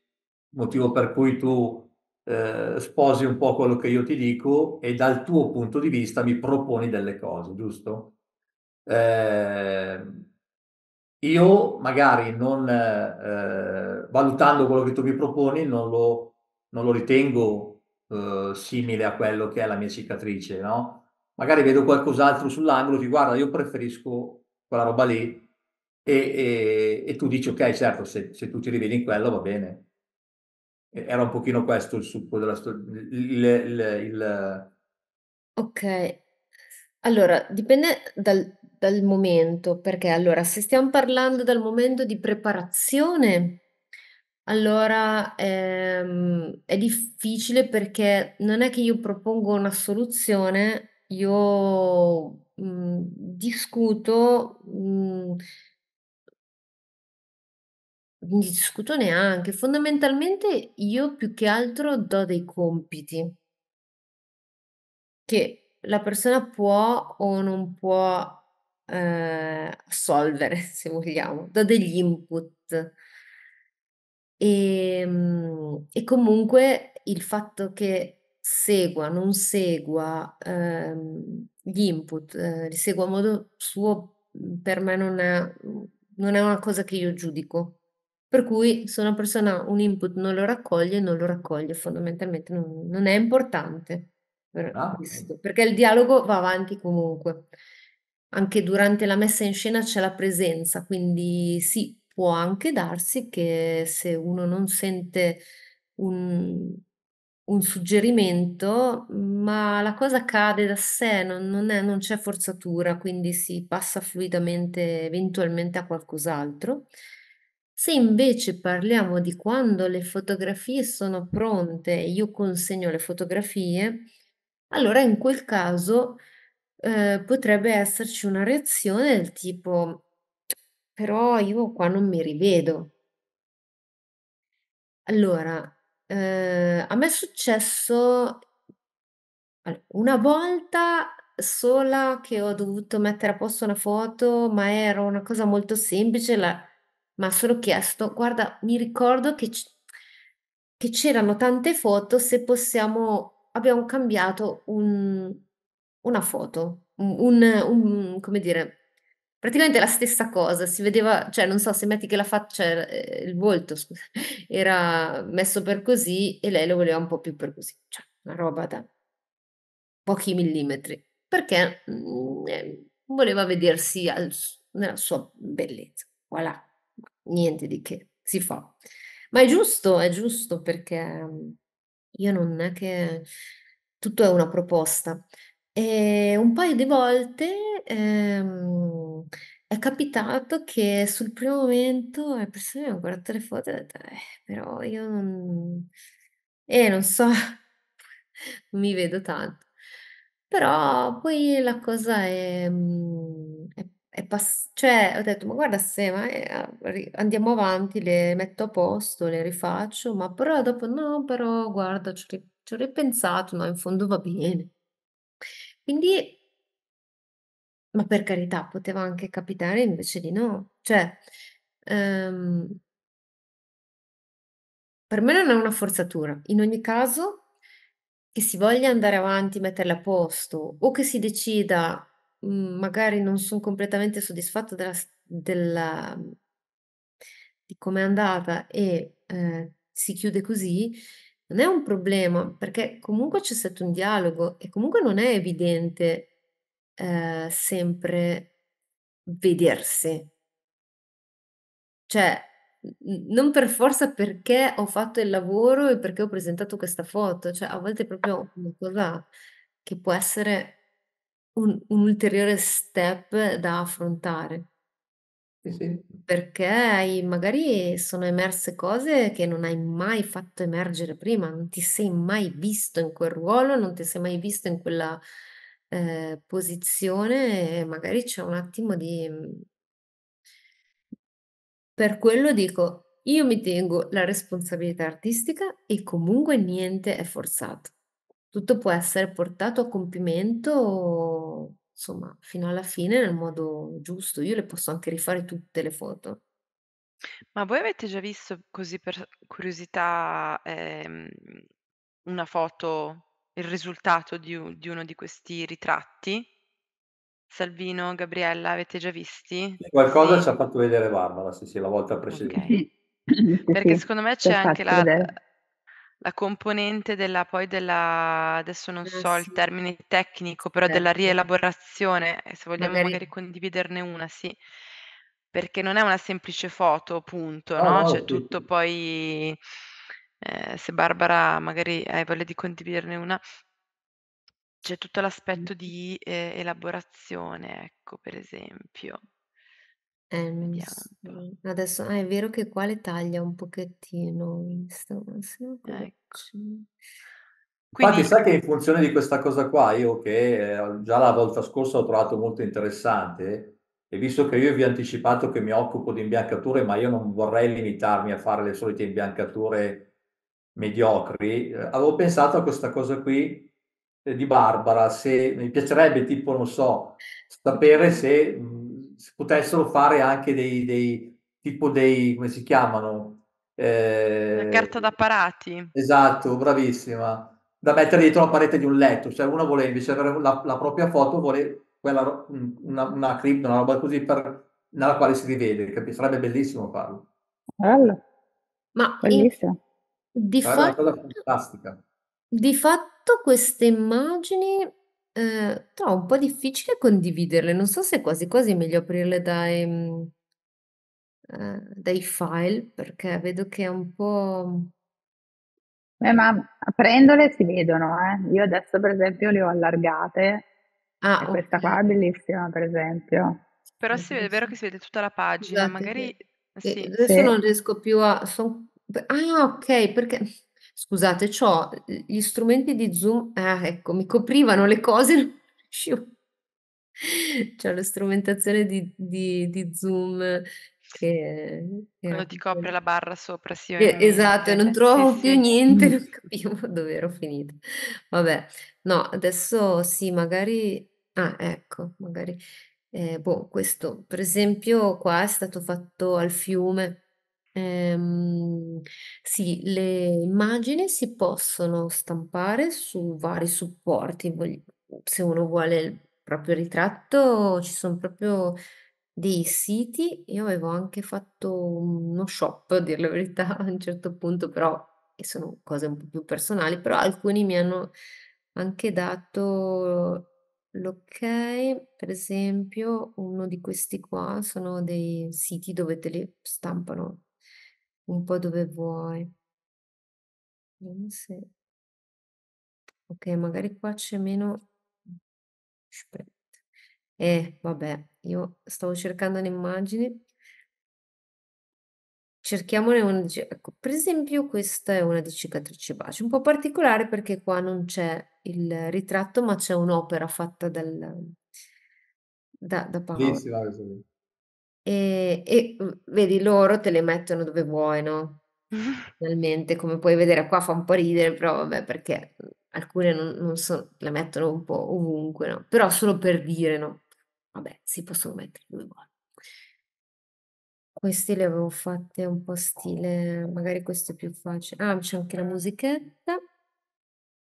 motivo per cui tu eh, sposi un po' quello che io ti dico e dal tuo punto di vista mi proponi delle cose, giusto? Eh, io magari non eh, valutando quello che tu mi proponi non lo, non lo ritengo eh, simile a quello che è la mia cicatrice, no? Magari vedo qualcos'altro sull'angolo, ti guarda, io preferisco quella roba lì e, e, e tu dici ok certo se, se, tu ti rivedi in quello va bene era un pochino questo il succo della storia il, il, il... ok allora dipende dal, dal momento perché allora se stiamo parlando dal momento di preparazione allora, ehm, è difficile perché non è che io propongo una soluzione, io mh, mhmm, discuto, mh, mhmm, non discuto neanche. Fondamentalmente io più che altro do dei compiti che la persona può o non può, ehm, assolvere se vogliamo, do degli input. Ehm, e comunque il fatto che segua, non segua, ehm, gli input, ehm, li segua a modo suo, per me non è non è una cosa che io giudico. Per cui se una persona un input non lo raccoglie, non lo raccoglie, fondamentalmente non, non è importante per ah, questo, perché il dialogo va avanti comunque. Anche durante la messa in scena c'è la presenza, quindi sì, può anche darsi che se uno non sente un, un suggerimento, ma la cosa cade da sé, non, non, è, non c'è forzatura, quindi si passa fluidamente eventualmente a qualcos'altro. Se invece parliamo di quando le fotografie sono pronte e io consegno le fotografie, allora in quel caso eh, potrebbe esserci una reazione del tipo, però io qua non mi rivedo. Allora, eh, a me è successo una volta sola che ho dovuto mettere a posto una foto, ma era una cosa molto semplice, la- ma sono chiesto, guarda, mi ricordo che, c- che c'erano tante foto, se possiamo, abbiamo cambiato un, una foto, un, un, come dire, praticamente la stessa cosa, si vedeva, cioè non so se metti che la faccia, cioè, eh, il volto, scusa, era messo per così e lei lo voleva un po' più per così, cioè una roba da pochi millimetri, perché mh, mm, eh, voleva vedersi al, nella sua bellezza, voilà niente di che, si fa. Ma è giusto, è giusto perché mhmm, io non è che tutto è una proposta. E un paio di volte ehm, è capitato che sul primo momento le persone mi hanno guardato le foto e ho detto, eh, però io non, eh, non so, non mi vedo tanto. Però poi la cosa è, mhmm, è è pass cioè ho detto: "Ma guarda se ma, ah, andiamo avanti, le metto a posto, le rifaccio", ma però dopo: "No, però guarda ci ho ripensato, no, in fondo va bene". Quindi Ma per carità, poteva anche capitare invece di no. Cioè, ehm per me non è una forzatura. In ogni caso, che si voglia andare avanti, metterle a posto o che si decida Mhmm, magari non sono completamente soddisfatta della s della mhmm, di com'è andata e, ehm, si chiude così, non è un problema, perché comunque c'è stato un dialogo e comunque non è evidente, ehm, sempre vedersi. Cioè, non per forza perché ho fatto il lavoro e perché ho presentato questa foto, cioè a volte è proprio una cosa che può essere un, un ulteriore step da affrontare. Sì, mhmm, Perché hai- magari sono emerse cose che non hai mai fatto emergere prima, non ti sei mai visto in quel ruolo, non ti sei mai visto in quella eh, posizione, e magari c'è un attimo di... Mhmm, per quello dico, io mi tengo la responsabilità artistica e comunque niente è forzato tutto può essere portato a compimento, insomma, fino alla fine nel modo giusto. Io le posso anche rifare tutte le foto. Ma voi avete già visto così per curiosità ehm, una foto, il risultato di, di uno di questi ritratti? Salvino, Gabriella, avete già visti? Qualcosa Sì? ci ha fatto vedere Barbara, sì, sì, la volta precedente. Ok. Perché secondo me c'è anche la, vedere. La componente della poi della adesso non Eh so il termine tecnico, però della certo. rielaborazione, e eh, se vogliamo Magari magari condividerne una, sì. Perché non è una semplice foto, punto, ah, No, no? no, C'è sì, tutto poi ehm, se Barbara magari hai voglia di condividerne una c'è tutto l'aspetto di, ehm, elaborazione, ecco, per esempio. Eh, mi bianca. adesso ah, è vero che qua le taglia un pochettino, ho sì, ecco. Quindi... Infatti, sai che in funzione di questa cosa qua, io che eh, già la volta scorsa ho trovato molto interessante, e visto che io vi ho anticipato che mi occupo di imbiancature, ma io non vorrei limitarmi a fare le solite imbiancature mediocri, eh, avevo pensato a questa cosa qui eh, di Barbara, se mi piacerebbe tipo, non so, sapere se potessero fare anche dei, dei tipo dei, come si chiamano? Eh, La carta da parati. Esatto, bravissima da mettere dietro la parete di un letto, cioè uno vuole invece avere la, la propria foto, vuole quella, una, una cripta, una roba così per, nella quale si rivede, capisci? sarebbe bellissimo farlo. Bello. Ma bellissimo. Di, fatto, di fatto queste immagini trovo ehm, un po' difficile condividerle, non so se quasi quasi è meglio aprirle dai mhmm eh, dai file, perché vedo che è un po' Eh, ma aprendole si vedono, eh. Io adesso per esempio le ho allargate Ah, e questa qua è bellissima per esempio. Però si vede è vero che si vede tutta la pagina, Scusate magari che sì. adesso Sì. non riesco più a son ah ok, perché Scusate, c'ho gli strumenti di Zoom, ah, ecco, mi coprivano le cose, C'è la strumentazione di di di Zoom che era Quello ti copre la barra sopra, sì, esatto, e non Sì, più sì. niente, non capivo dove ero finita. Vabbè, no, adesso sì, magari ah, ecco, magari, ehm, boh, questo per esempio qua è stato fatto al fiume. Ehm, sì, le immagini si possono stampare su vari supporti, se uno vuole il proprio ritratto, ci sono proprio dei siti. Io avevo anche fatto uno shop, a dir la verità, a un certo punto, però e sono cose un po' più personali, però alcuni mi hanno anche dato l'ok, per esempio, uno di questi qua sono dei siti dove te li stampano un po' dove vuoi. Vediamo se... Ok, magari qua c'è meno... Aspetta. Eh, vabbè, io stavo cercando un'immagine. Cerchiamone una... Ecco, per esempio questa è una di cicatrice baci, un po' particolare perché qua non c'è il ritratto, ma c'è un'opera fatta dal... da, da Paolo. Bellissima questa qui. Ehm, e, mhmm, vedi loro te le mettono dove vuoi, no, finalmente, come puoi vedere qua fa un po' ridere, però vabbè perché, mhmm, alcune non non so la mettono un po' ovunque, no, però solo per dire, no, vabbè si possono mettere dove vuoi. Queste le avevo fatte un po' stile magari questo è più facile. Ah, c'è anche la musichetta.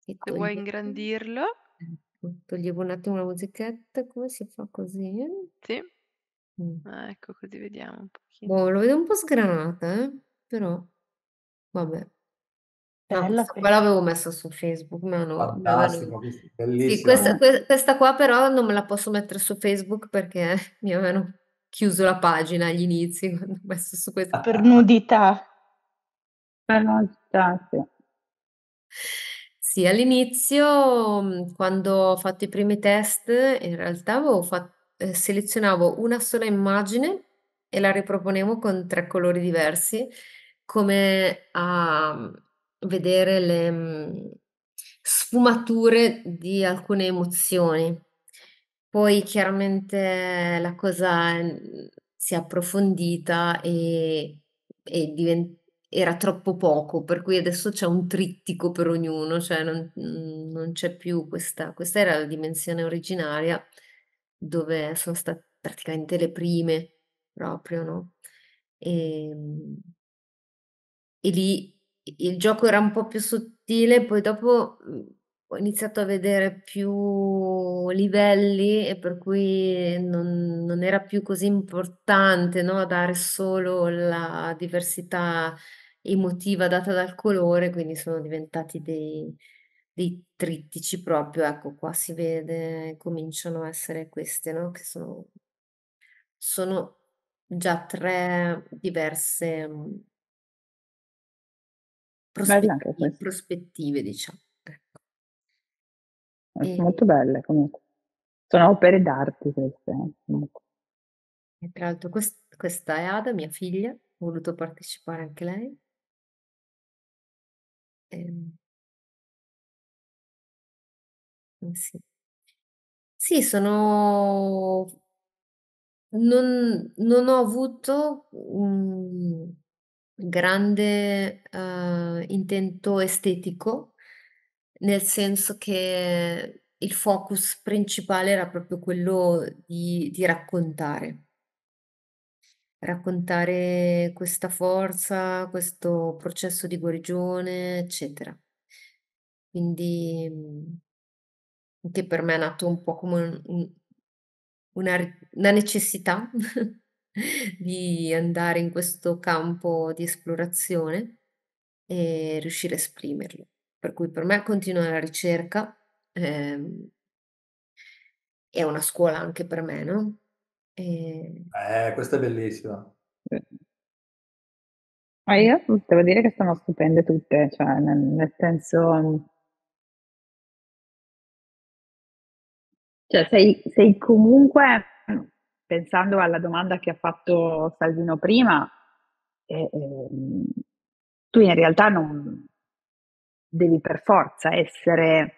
E Se vuoi ingrandirlo. ecco, toglievo un attimo la musichetta. Come si fa così? Sì. Mh. Mm. Ah, ecco, così vediamo un pochino. Boh, lo vedo un po' sgranata, eh, però vabbè. No, ah, Bella questa l'avevo messa su Facebook, me l'hanno questa sì, questa questa qua però non me la posso mettere su Facebook perché mi avevano chiuso la pagina agli inizi quando ho messo su questa ah. Per nudità. Per nudità, sì. Sì, all'inizio, mhmm, quando ho fatto i primi test, in realtà avevo fatto eh, selezionavo una sola immagine e la riproponevo con tre colori diversi, come a mm, vedere le mm, sfumature di alcune emozioni. Poi chiaramente la cosa mm, si è approfondita e, e divent- era troppo poco, per cui adesso c'è un trittico per ognuno, cioè non, non c'è più questa, questa era la dimensione originaria dove sono state praticamente le prime proprio, no? Ehm, e lì il gioco era un po' più sottile, poi dopo mhmm, ho iniziato a vedere più livelli e per cui non, non era più così importante, no, dare solo la diversità emotiva data dal colore, quindi sono diventati dei dei trittici proprio, ecco qua si vede, cominciano a essere queste, no, che sono sono già tre diverse, mhmm prospettive diciamo. ecco. Eh, son molto belle comunque. Sono opere d'arte queste, eh, comunque. E tra l'altro quest questa è Ada, mia figlia, ha voluto partecipare anche lei. Ehm sì. Sì, sono non non ho avuto, un grande, ehm, intento estetico, nel senso che il focus principale era proprio quello di di raccontare. Raccontare questa forza, questo processo di guarigione, eccetera. Quindi, mhmm che per me è nato un po' come un, un, una, una necessità di andare in questo campo di esplorazione e riuscire a esprimerlo. Per cui per me continua la ricerca, ehm, è una scuola anche per me, no? E... Eh, questa è bellissima. Ma io devo dire che sono stupende tutte, cioè nel, nel senso Cioè sei, sei comunque, pensando alla domanda che ha fatto Salvino prima, eh, eh, tu in realtà non devi per forza essere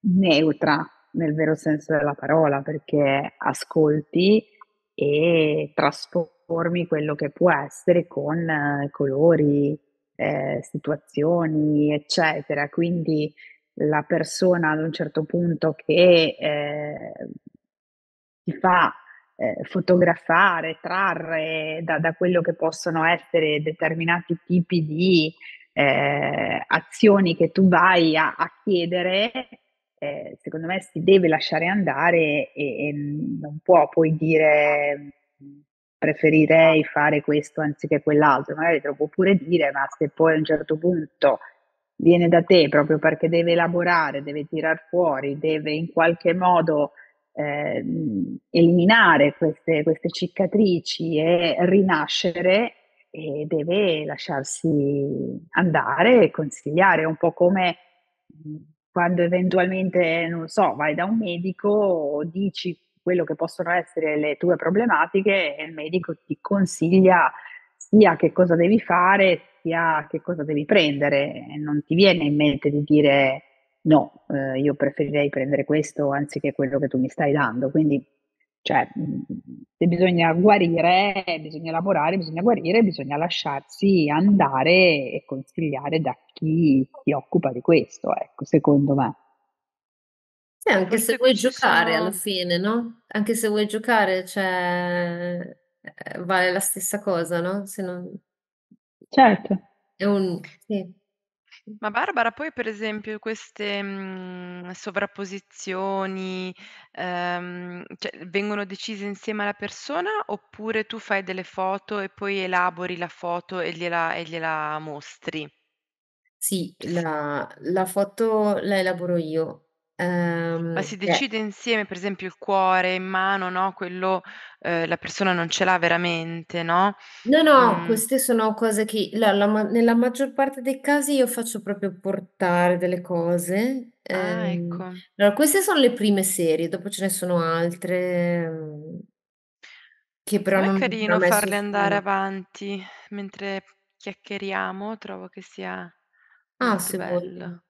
neutra nel vero senso della parola, perché ascolti e trasformi quello che può essere con eh, colori, eh, situazioni, eccetera. Quindi la persona ad un certo punto che eh, ti fa eh, fotografare, trarre da, da, quello che possono essere determinati tipi di eh, azioni che tu vai a, a chiedere, eh, secondo me si deve lasciare andare e, e non può poi dire preferirei fare questo anziché quell'altro, magari te lo può pure dire, ma se poi a un certo punto viene da te proprio perché deve elaborare, deve tirar fuori, deve in qualche modo eh, eliminare queste, queste cicatrici e rinascere e deve lasciarsi andare e consigliare, un po' come mhmm, quando eventualmente, non so, vai da un medico o dici quello che possono essere le tue problematiche e il medico ti consiglia sia che cosa devi fare, sia che cosa devi prendere. Non ti viene in mente di dire no, eh, io preferirei prendere questo anziché quello che tu mi stai dando. Quindi, cioè, se bisogna guarire, bisogna lavorare, bisogna guarire, bisogna lasciarsi andare e consigliare da chi si occupa di questo, ecco, secondo me. Eh, anche se vuoi giocare alla fine, no? Anche se vuoi giocare, cioè eh, vale la stessa cosa, no? Se non... Certo. È un... Sì. Ma Barbara, poi per esempio queste mh, mm, sovrapposizioni ehm, cioè, vengono decise insieme alla persona oppure tu fai delle foto e poi elabori la foto e gliela, e gliela mostri? Sì, la, la foto la elaboro io, Ehm, Ma si eh. decide insieme, per esempio, il cuore in mano, no? Quello, ehm, la persona non ce l'ha veramente, no? No, no, Mh. Mm. queste sono cose che la- la nella maggior parte dei casi io faccio proprio portare delle cose. Ah, Ehm, ecco. allora, queste sono le prime serie, dopo ce ne sono altre, mhmm, che però Ma è non carino farle andare su avanti mentre chiacchieriamo, trovo che sia Ah, molto se voglio. bello.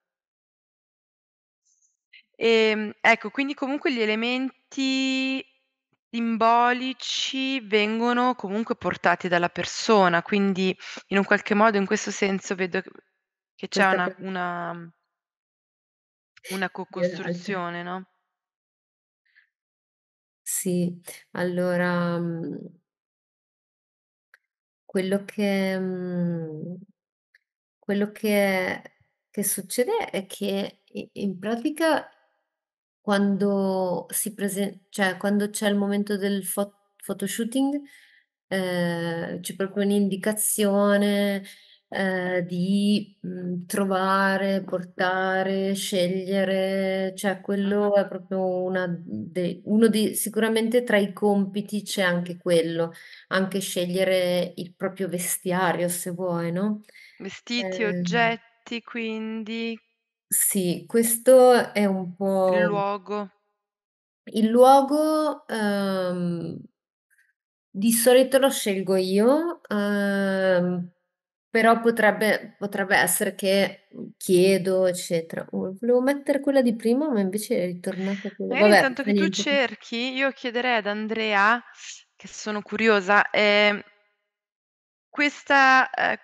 E, ehm, ecco, quindi comunque gli elementi simbolici vengono comunque portati dalla persona, quindi in un qualche modo in questo senso vedo che c'è una una una co-costruzione, no? Sì, allora, mhmm, quello che mhmm, quello che che succede è che in pratica quando si prese cioè quando c'è il momento del pho photoshooting, ehm, c'è proprio un'indicazione, ehm, di, mhmm, trovare, portare, scegliere, cioè quello è proprio una de uno dei sicuramente tra i compiti c'è anche quello, anche scegliere il proprio vestiario se vuoi, no, Vestiti, ehm oggetti quindi sì, questo è un Il po' luogo. il luogo, ehm, di solito lo scelgo io, ehm, però potrebbe potrebbe essere che, chiedo eccetera. Oh, volevo mettere quella di prima, ma invece è ritornata quella Magari vabbè, intanto che tu niente. cerchi, io chiederei ad Andrea, che sono curiosa, ehm, questa, ehm,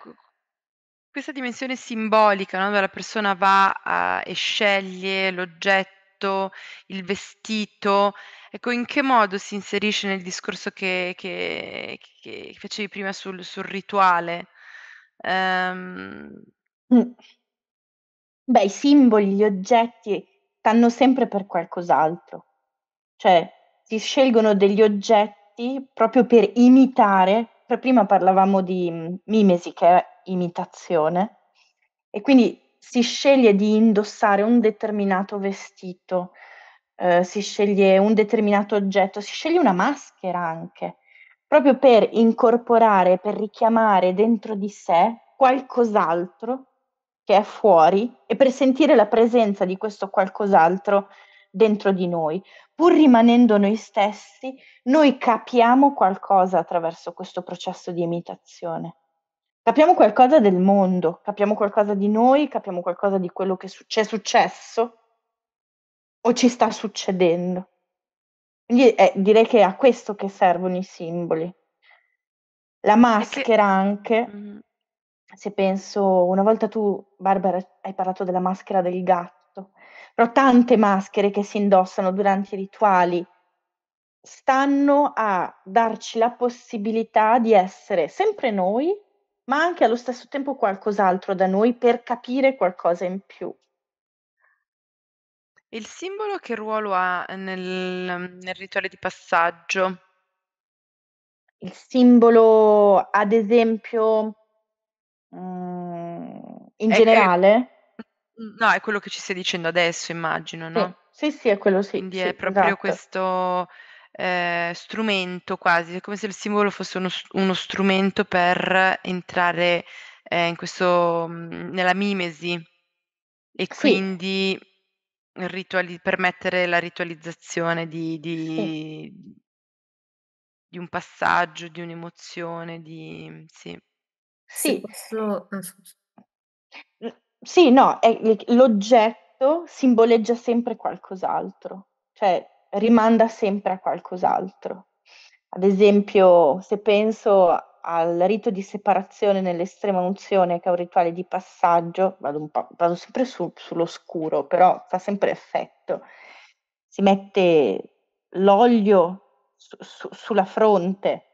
questa dimensione simbolica, no, dove la persona va a e sceglie l'oggetto, il vestito, ecco, in che modo si inserisce nel discorso che che che facevi prima sul sul rituale? Ehm mm. Beh, i simboli, gli oggetti stanno sempre per qualcos'altro. Cioè, si scelgono degli oggetti proprio per imitare prima parlavamo di, mm, mimesi che è imitazione e quindi si sceglie di indossare un determinato vestito, eh, si sceglie un determinato oggetto, si sceglie una maschera anche, proprio per incorporare, per richiamare dentro di sé qualcos'altro che è fuori e per sentire la presenza di questo qualcos'altro dentro di noi. Pur rimanendo noi stessi, noi capiamo qualcosa attraverso questo processo di imitazione. Capiamo qualcosa del mondo, capiamo qualcosa di noi, capiamo qualcosa di quello che ci è successo o ci sta succedendo. Quindi eh, direi che è a questo che servono i simboli. La maschera anche, mm-hmm. se penso, una volta tu, Barbara, hai parlato della maschera del gatto, però tante maschere che si indossano durante i rituali stanno a darci la possibilità di essere sempre noi ma anche allo stesso tempo qualcos'altro da noi per capire qualcosa in più. Il simbolo che ruolo ha nel, nel rituale di passaggio? Il simbolo, ad esempio, mm, in È generale? no, è quello che ci stai dicendo adesso, immagino, no? Sì, sì, sì, è quello sì. Quindi sì, è proprio esatto. questo eh, strumento quasi, è come se il simbolo fosse uno, uno strumento per entrare eh, in questo, mm, nella mimesi e sì. quindi rituali- permettere la ritualizzazione di, di, sì. di, un passaggio, di un'emozione, di... Mm, sì. Sì. Posso... sì, no, è, l'oggetto simboleggia sempre qualcos'altro. Cioè, rimanda sempre a qualcos'altro. Ad esempio, se penso al rito di separazione nell'estrema unzione, che è un rituale di passaggio, vado, pa- vado sempre su, sull'oscuro, però fa sempre effetto. Si mette l'olio su, su, sulla fronte,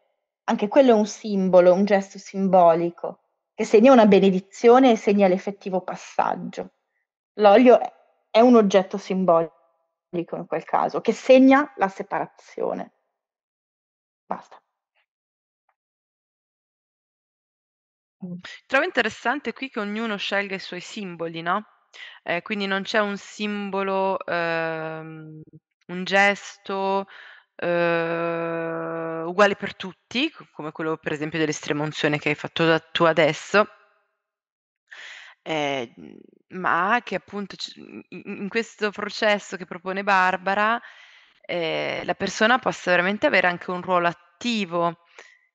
anche quello è un simbolo, un gesto simbolico, che segna una benedizione e segna l'effettivo passaggio. L'olio è un oggetto simbolico dico in quel caso, che segna la separazione. Basta. Mm. Trovo interessante qui che ognuno scelga i suoi simboli, no? Eh, quindi non c'è un simbolo, ehm, un gesto eh, uguale per tutti, come quello per esempio dell'estrema unzione che hai fatto da tu adesso, Ehm, ma che appunto in questo processo che propone Barbara, ehm, la persona possa veramente avere anche un ruolo attivo,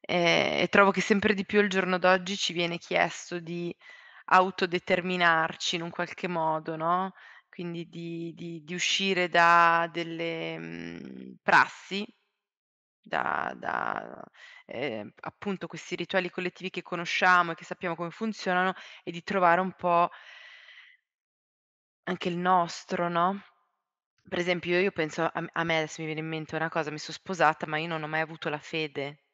ehm, e trovo che sempre di più al giorno d'oggi ci viene chiesto di autodeterminarci in un qualche modo, no, quindi di di di uscire da delle, mhmm, prassi da da ehm, appunto questi rituali collettivi che conosciamo e che sappiamo come funzionano e di trovare un po' anche il nostro, no, per esempio io penso a a me adesso mi viene in mente una cosa, mi sono sposata, ma io non ho mai avuto la fede.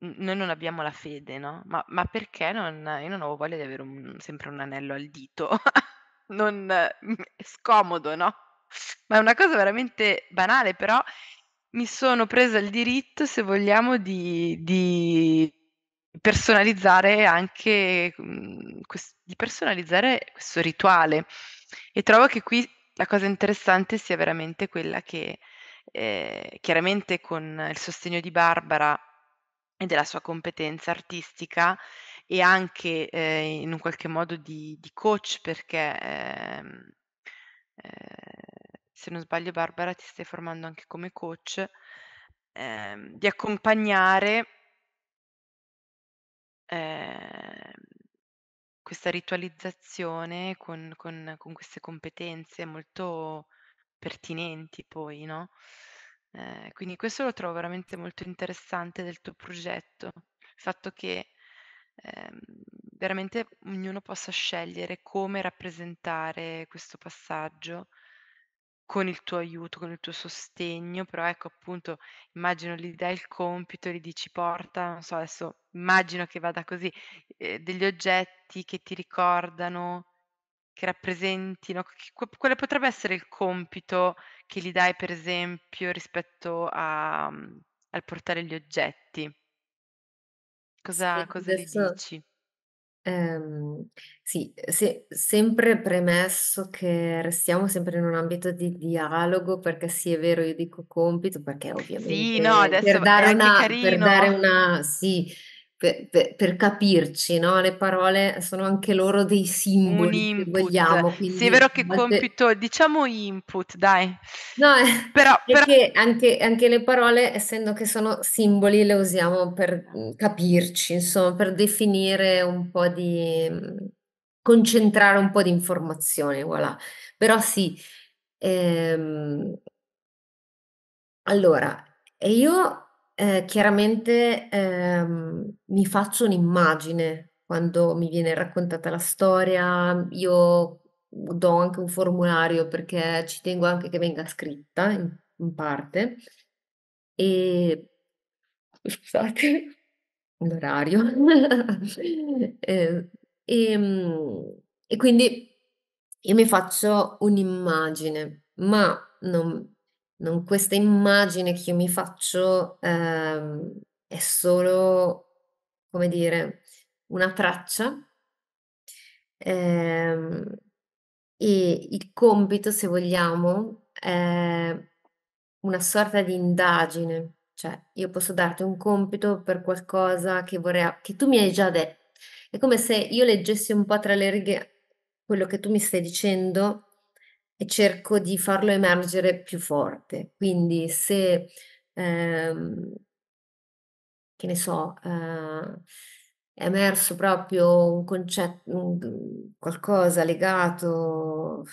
noi non abbiamo la fede, no, ma ma perché non io non ho voglia di avere un sempre un anello al dito. Non è scomodo, no, ma è una cosa veramente banale, però mi sono presa il diritto, se vogliamo, di di personalizzare anche, mhmm, di personalizzare questo rituale e trovo che qui la cosa interessante sia veramente quella che, ehm, chiaramente con il sostegno di Barbara e della sua competenza artistica e anche, ehm, in un qualche modo di di coach perché, ehm, ehm se non sbaglio Barbara ti stai formando anche come coach, ehm, di accompagnare eh, questa ritualizzazione con, con- con queste competenze molto pertinenti poi, no? Eh, quindi questo lo trovo veramente molto interessante del tuo progetto, il fatto che ehm, veramente ognuno possa scegliere come rappresentare questo passaggio con il tuo aiuto, con il tuo sostegno, però ecco appunto immagino gli dai il compito, gli dici porta, non so adesso immagino che vada così, ehm, degli oggetti che ti ricordano, che rappresentino, che quale potrebbe essere il compito che gli dai per esempio rispetto a mm, al portare gli oggetti? Cosa Sì, cosa gli dici? Ehm, sì, se sempre premesso che restiamo sempre in un ambito di dialogo, perché sì, è vero, io dico compito, perché Sì, no, ovviamente per dare una, per dare una, sì, per, per, per, capirci, no? le parole sono anche loro dei simboli un input. vogliamo. Sì, è vero che volte... compito, diciamo input, dai. No, eh, però, però... Anche, anche, le parole, essendo che sono simboli, le usiamo per mm, capirci, insomma, per definire un po' di... Mm, concentrare un po' di informazione, voilà. Però sì, ehm... allora, io Ehm, chiaramente, ehm, mi faccio un'immagine quando mi viene raccontata la storia, io do anche un formulario perché ci tengo anche che venga scritta in in parte e scusate l'orario. Ehm, ehm, e quindi io mi faccio un'immagine, ma non non questa immagine che io mi faccio ehm, è solo, come dire, una traccia. Ehm, e il compito, se vogliamo, è una sorta di indagine, cioè io posso darti un compito per qualcosa che vorrei, che tu mi hai già detto. È come se io leggessi un po' tra le righe quello che tu mi stai dicendo e cerco di farlo emergere più forte. Quindi se, ehm che ne so, ehm, è emerso proprio un concetto, un qualcosa legato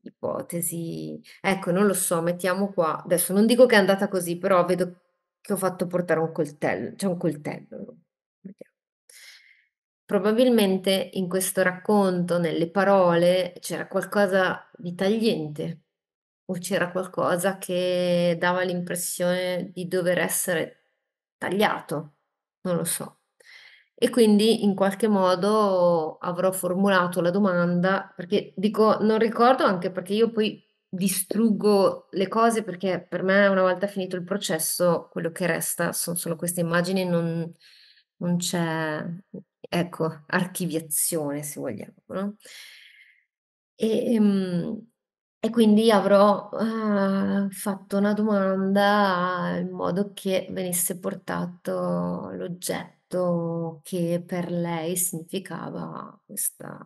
ipotesi ecco, non lo so, mettiamo qua. Adesso non dico che è andata così, però vedo che ho fatto portare un coltello, c'è un coltello. Probabilmente in questo racconto, nelle parole, c'era qualcosa di tagliente o c'era qualcosa che dava l'impressione di dover essere tagliato, non lo so. E quindi in qualche modo avrò formulato la domanda, perché dico non ricordo anche perché io poi distruggo le cose perché per me una volta finito il processo quello che resta sono solo queste immagini, non, non c'è ecco, archiviazione se vogliamo, no? E, ehm, e quindi avrò eh, fatto una domanda in modo che venisse portato l'oggetto che per lei significava questa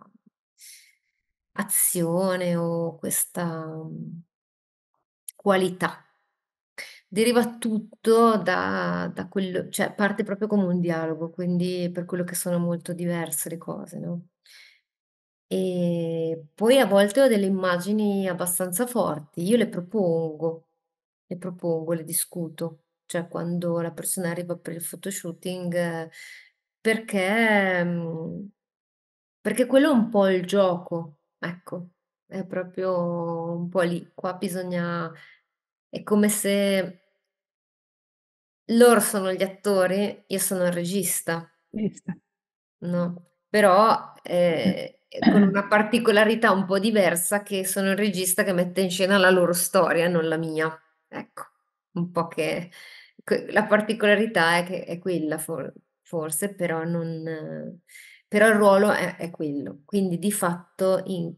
azione o questa mm, qualità deriva tutto da, da quello, cioè parte proprio come un dialogo, quindi per quello che sono molto diverse le cose, no? E poi a volte ho delle immagini abbastanza forti, io le propongo, le propongo, le discuto, cioè quando la persona arriva per il photoshooting, perché, mm, perché quello è un po' il gioco, ecco, è proprio un po' lì, qua bisogna è come se loro sono gli attori, io sono il regista, Giusto. no? Però eh, con una particolarità un po' diversa che sono il regista che mette in scena la loro storia, non la mia. Ecco, un po' che la particolarità è, che è quella for- forse, però non... Però il ruolo è, è quello, quindi di fatto in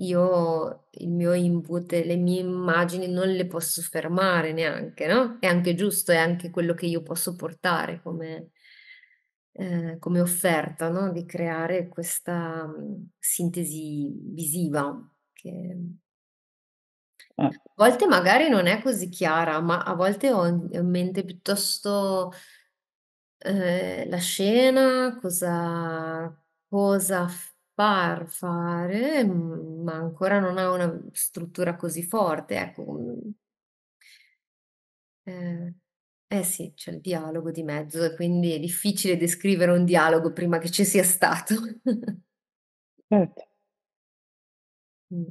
io il mio input, le mie immagini non le posso fermare neanche, no? È anche giusto, è anche quello che io posso portare come, eh, come offerta, no? Di creare questa mm, sintesi visiva che eh. a volte magari non è così chiara, ma a volte ho in mente piuttosto eh, la scena, cosa, cosa far fare, mm, ma ancora non ha una struttura così forte, ecco, mhmm eh sì, c'è il dialogo di mezzo e quindi è difficile descrivere un dialogo prima che ci sia stato. Certo. Mm.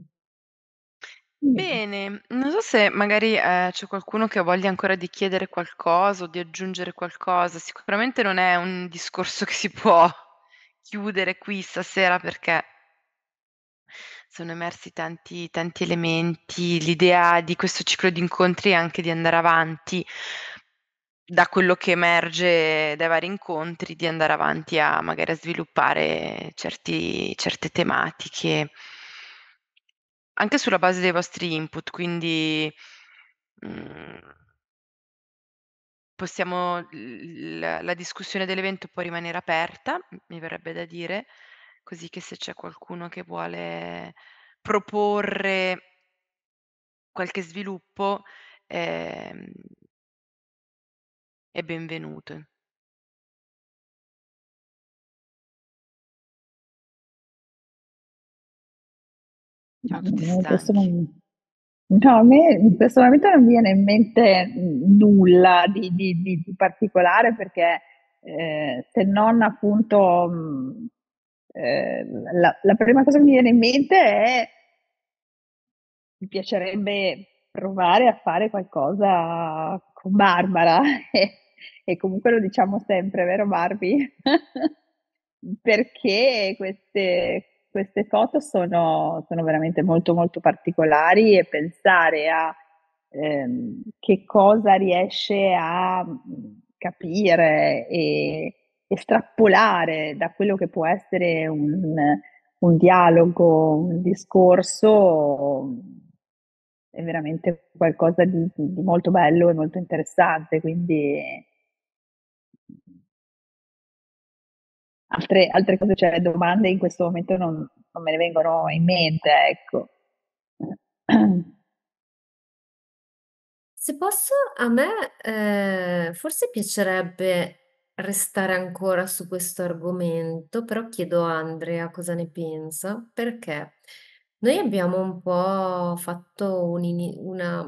Bene. non so se magari, ehm, c'è qualcuno che voglia ancora di chiedere qualcosa o di aggiungere qualcosa. Sicuramente non è un discorso che si può chiudere qui stasera perché sono emersi tanti, tanti elementi. L'idea di questo ciclo di incontri è anche di andare avanti da quello che emerge dai vari incontri, di andare avanti a magari a sviluppare certi, certe tematiche anche sulla base dei vostri input, quindi mh, mm, possiamo, l- la discussione dell'evento può rimanere aperta, mi verrebbe da dire, così che se c'è qualcuno che vuole proporre qualche sviluppo ehm, è benvenuto. Ciao a tutti Eh, questo stanchi. No, a me in questo momento non viene in mente nulla di, di, di, di particolare perché eh, se non appunto mh, mm, eh, la, la, prima cosa che mi viene in mente è mi piacerebbe provare a fare qualcosa con Barbara e, e comunque lo diciamo sempre, vero Barbie? perché queste, queste foto sono, sono veramente molto molto particolari e pensare a ehm, che cosa riesce a mm, capire e estrappolare da quello che può essere un, un dialogo, un discorso, è veramente qualcosa di, di molto bello e molto interessante, quindi altre, altre cose, cioè domande in questo momento non, non me ne vengono in mente, ecco. Se posso, a me eh, forse piacerebbe restare ancora su questo argomento, però chiedo a Andrea cosa ne pensa, perché noi abbiamo un po' fatto un una,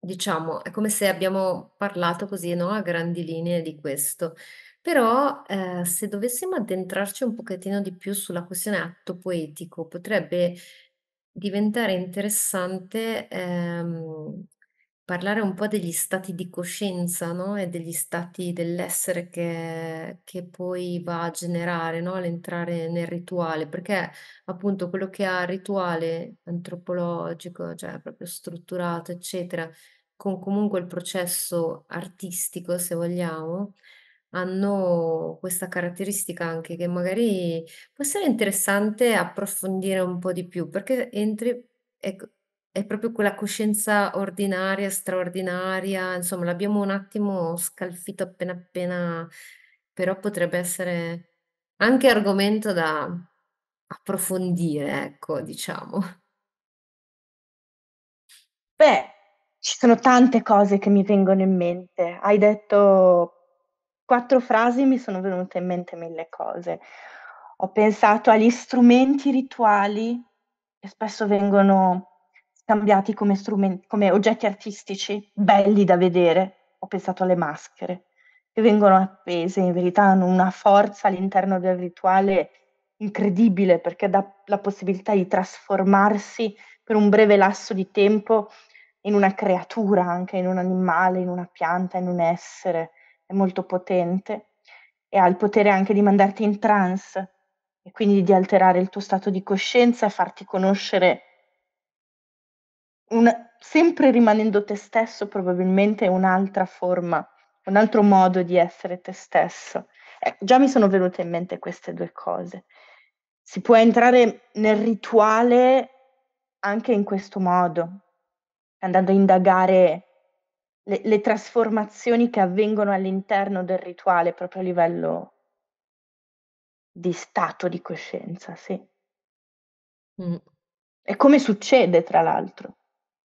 diciamo, è come se abbiamo parlato così, no, a grandi linee di questo. Però, ehm, se dovessimo addentrarci un pochettino di più sulla questione atto poetico, potrebbe diventare interessante, ehm, parlare un po' degli stati di coscienza, no, e degli stati dell'essere che che poi va a generare, no, l'entrare nel rituale, perché appunto quello che ha rituale antropologico, cioè proprio strutturato, eccetera, con comunque il processo artistico, se vogliamo hanno questa caratteristica anche che magari può essere interessante approfondire un po' di più, perché entri, ecco, è proprio quella coscienza ordinaria, straordinaria, insomma, l'abbiamo un attimo scalfito appena appena, però potrebbe essere anche argomento da approfondire, ecco, diciamo. Beh, ci sono tante cose che mi vengono in mente. Hai detto quattro frasi mi sono venute in mente mille cose. Ho pensato agli strumenti rituali che spesso vengono scambiati come, strument- come oggetti artistici belli da vedere. Ho pensato alle maschere che vengono appese, in verità hanno una forza all'interno del rituale incredibile perché dà la possibilità di trasformarsi per un breve lasso di tempo in una creatura, anche in un animale, in una pianta, in un essere è molto potente e ha il potere anche di mandarti in trance e quindi di alterare il tuo stato di coscienza e farti conoscere un, sempre rimanendo te stesso probabilmente un'altra forma, un altro modo di essere te stesso. Eh, già mi sono venute in mente queste due cose. Si può entrare nel rituale anche in questo modo, andando a indagare le, le trasformazioni che avvengono all'interno del rituale, proprio a livello di stato di coscienza, sì. Mm. E come succede, tra l'altro?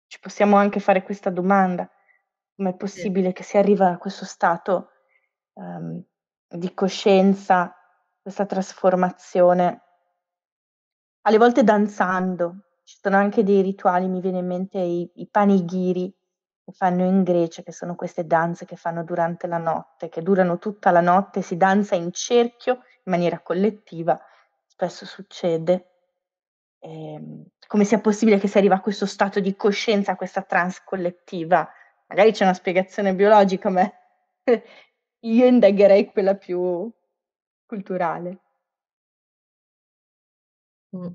Ci possiamo anche fare questa domanda. come è possibile sì. che si arriva a questo stato um, di coscienza, questa trasformazione? Alle volte danzando, ci sono anche dei rituali, mi viene in mente i, i panighiri, che fanno in Grecia, che sono queste danze che fanno durante la notte, che durano tutta la notte, si danza in cerchio in maniera collettiva, spesso succede. E, ehm, come sia possibile che si arriva a questo stato di coscienza, a questa trans collettiva? Magari c'è una spiegazione biologica, ma io indagherei quella più culturale. Mm.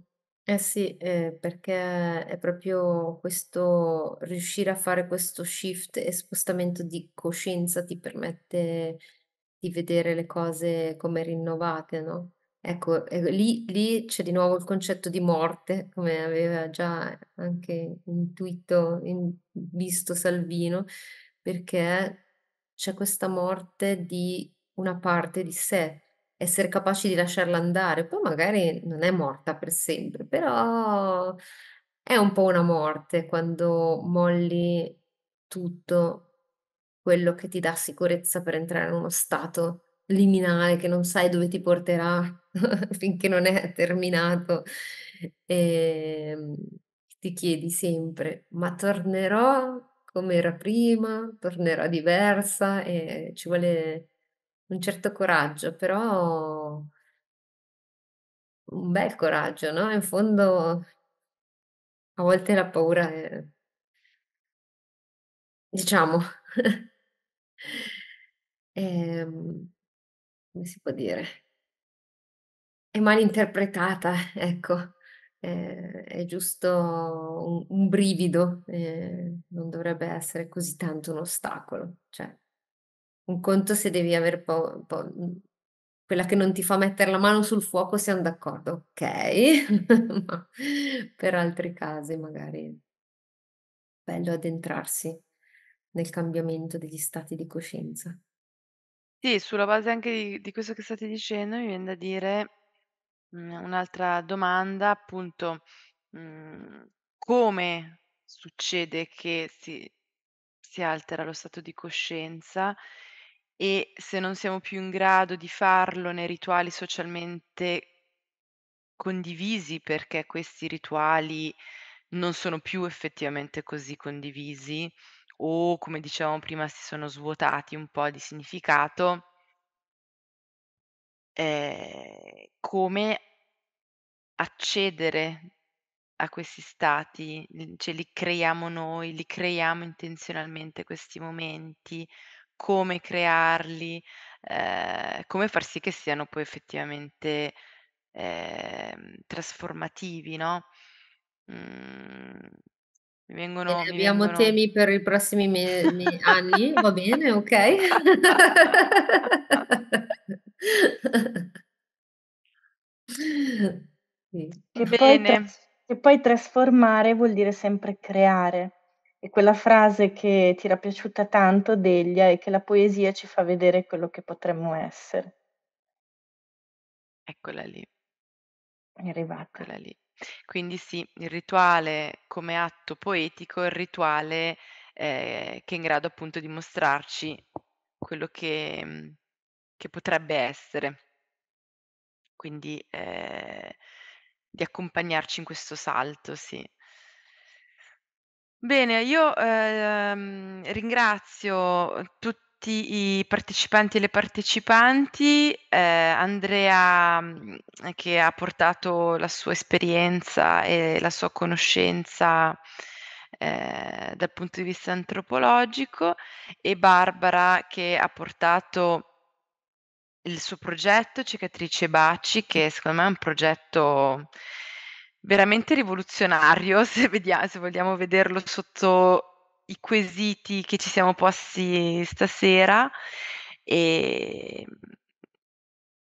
Eh sì, ehm, perché è proprio questo riuscire a fare questo shift e spostamento di coscienza ti permette di vedere le cose come rinnovate, no, ecco, e lì lì c'è di nuovo il concetto di morte, come aveva già anche intuito in visto Salvino, perché c'è questa morte di una parte di sé essere capaci di lasciarla andare. Poi magari non è morta per sempre, però è un po' una morte quando molli tutto quello che ti dà sicurezza per entrare in uno stato liminale che non sai dove ti porterà finché non è terminato. E ehm, ti chiedi sempre, ma tornerò come era prima? Tornerò diversa? E ci vuole un certo coraggio, però un bel coraggio, no, in fondo a volte la paura è diciamo ehm, come si può dire? È mal interpretata, ecco. Ehm, è giusto un un brivido, ehm, non dovrebbe essere così tanto un ostacolo, cioè un conto se devi avere po-, po- mhmm, quella che non ti fa mettere la mano sul fuoco, siamo d'accordo, ok, ma per altri casi magari è bello addentrarsi nel cambiamento degli stati di coscienza. Sì, sulla base anche di, di questo che state dicendo, mi viene da dire mh, mhmm, un'altra domanda, appunto, mh, mhmm, come succede che si, si altera lo stato di coscienza e se non siamo più in grado di farlo nei rituali socialmente condivisi, perché questi rituali non sono più effettivamente così condivisi o, come dicevamo prima, si sono svuotati un po' di significato ehm, come accedere a questi stati, l cioè li creiamo noi, li creiamo intenzionalmente questi momenti come crearli, ehm, come far sì che siano poi effettivamente, ehm, trasformativi, no, mhmm, mi Bene, eh, vengono mi abbiamo vengono temi per i prossimi me me anni, va bene, ok. Sì. Che poi Bene. che poi trasformare vuol dire sempre creare. E quella frase che ti era piaciuta tanto, Delia, è che la poesia ci fa vedere quello che potremmo essere. Eccola lì. È arrivata. Eccola lì. Quindi sì, il rituale come atto poetico, il rituale eh, che è in grado appunto di mostrarci quello che, mm, che potrebbe essere, quindi eh, di accompagnarci in questo salto, sì. Bene, io, ehm, ringrazio tutti i partecipanti e le partecipanti, ehm, Andrea, mm, che ha portato la sua esperienza e la sua conoscenza, ehm, dal punto di vista antropologico e Barbara che ha portato il suo progetto Cicatrice Baci, che secondo me è un progetto veramente rivoluzionario, se, vediamo, se vogliamo vederlo sotto i quesiti che ci siamo posti stasera. E ehm,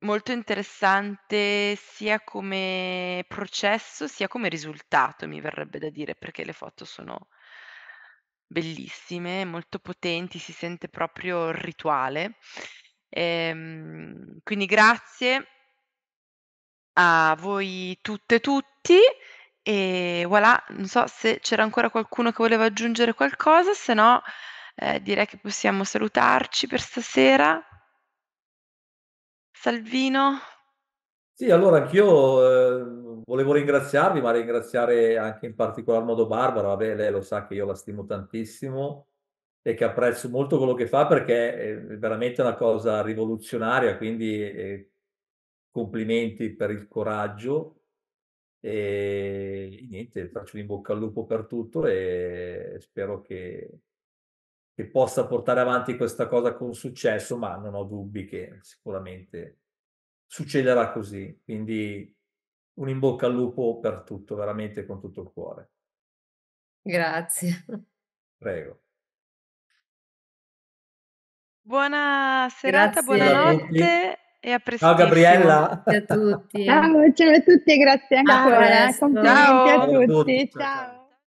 molto interessante sia come processo sia come risultato, mi verrebbe da dire, perché le foto sono bellissime, molto potenti, si sente proprio il rituale. Ehm, quindi grazie a voi tutte e tutti tutti e voilà, non so se c'era ancora qualcuno che voleva aggiungere qualcosa, se no eh, direi che possiamo salutarci per stasera. Salvino. Sì, allora anch'io eh, volevo ringraziarvi, ma ringraziare anche in particolar modo Barbara, vabbè, lei lo sa che io la stimo tantissimo e che apprezzo molto quello che fa perché è veramente una cosa rivoluzionaria, quindi eh, complimenti per il coraggio e niente, faccio in bocca al lupo per tutto e spero che, che possa portare avanti questa cosa con successo, ma non ho dubbi che sicuramente succederà così. Quindi un in bocca al lupo per tutto, veramente con tutto il cuore. Grazie. Prego. Buona serata, Grazie. buonanotte e a prestissimo. Ciao Gabriella. Grazie a tutti. Ciao, ciao a tutti grazie ancora. Eh. Ciao. Complimenti ciao. a tutti. ciao. ciao.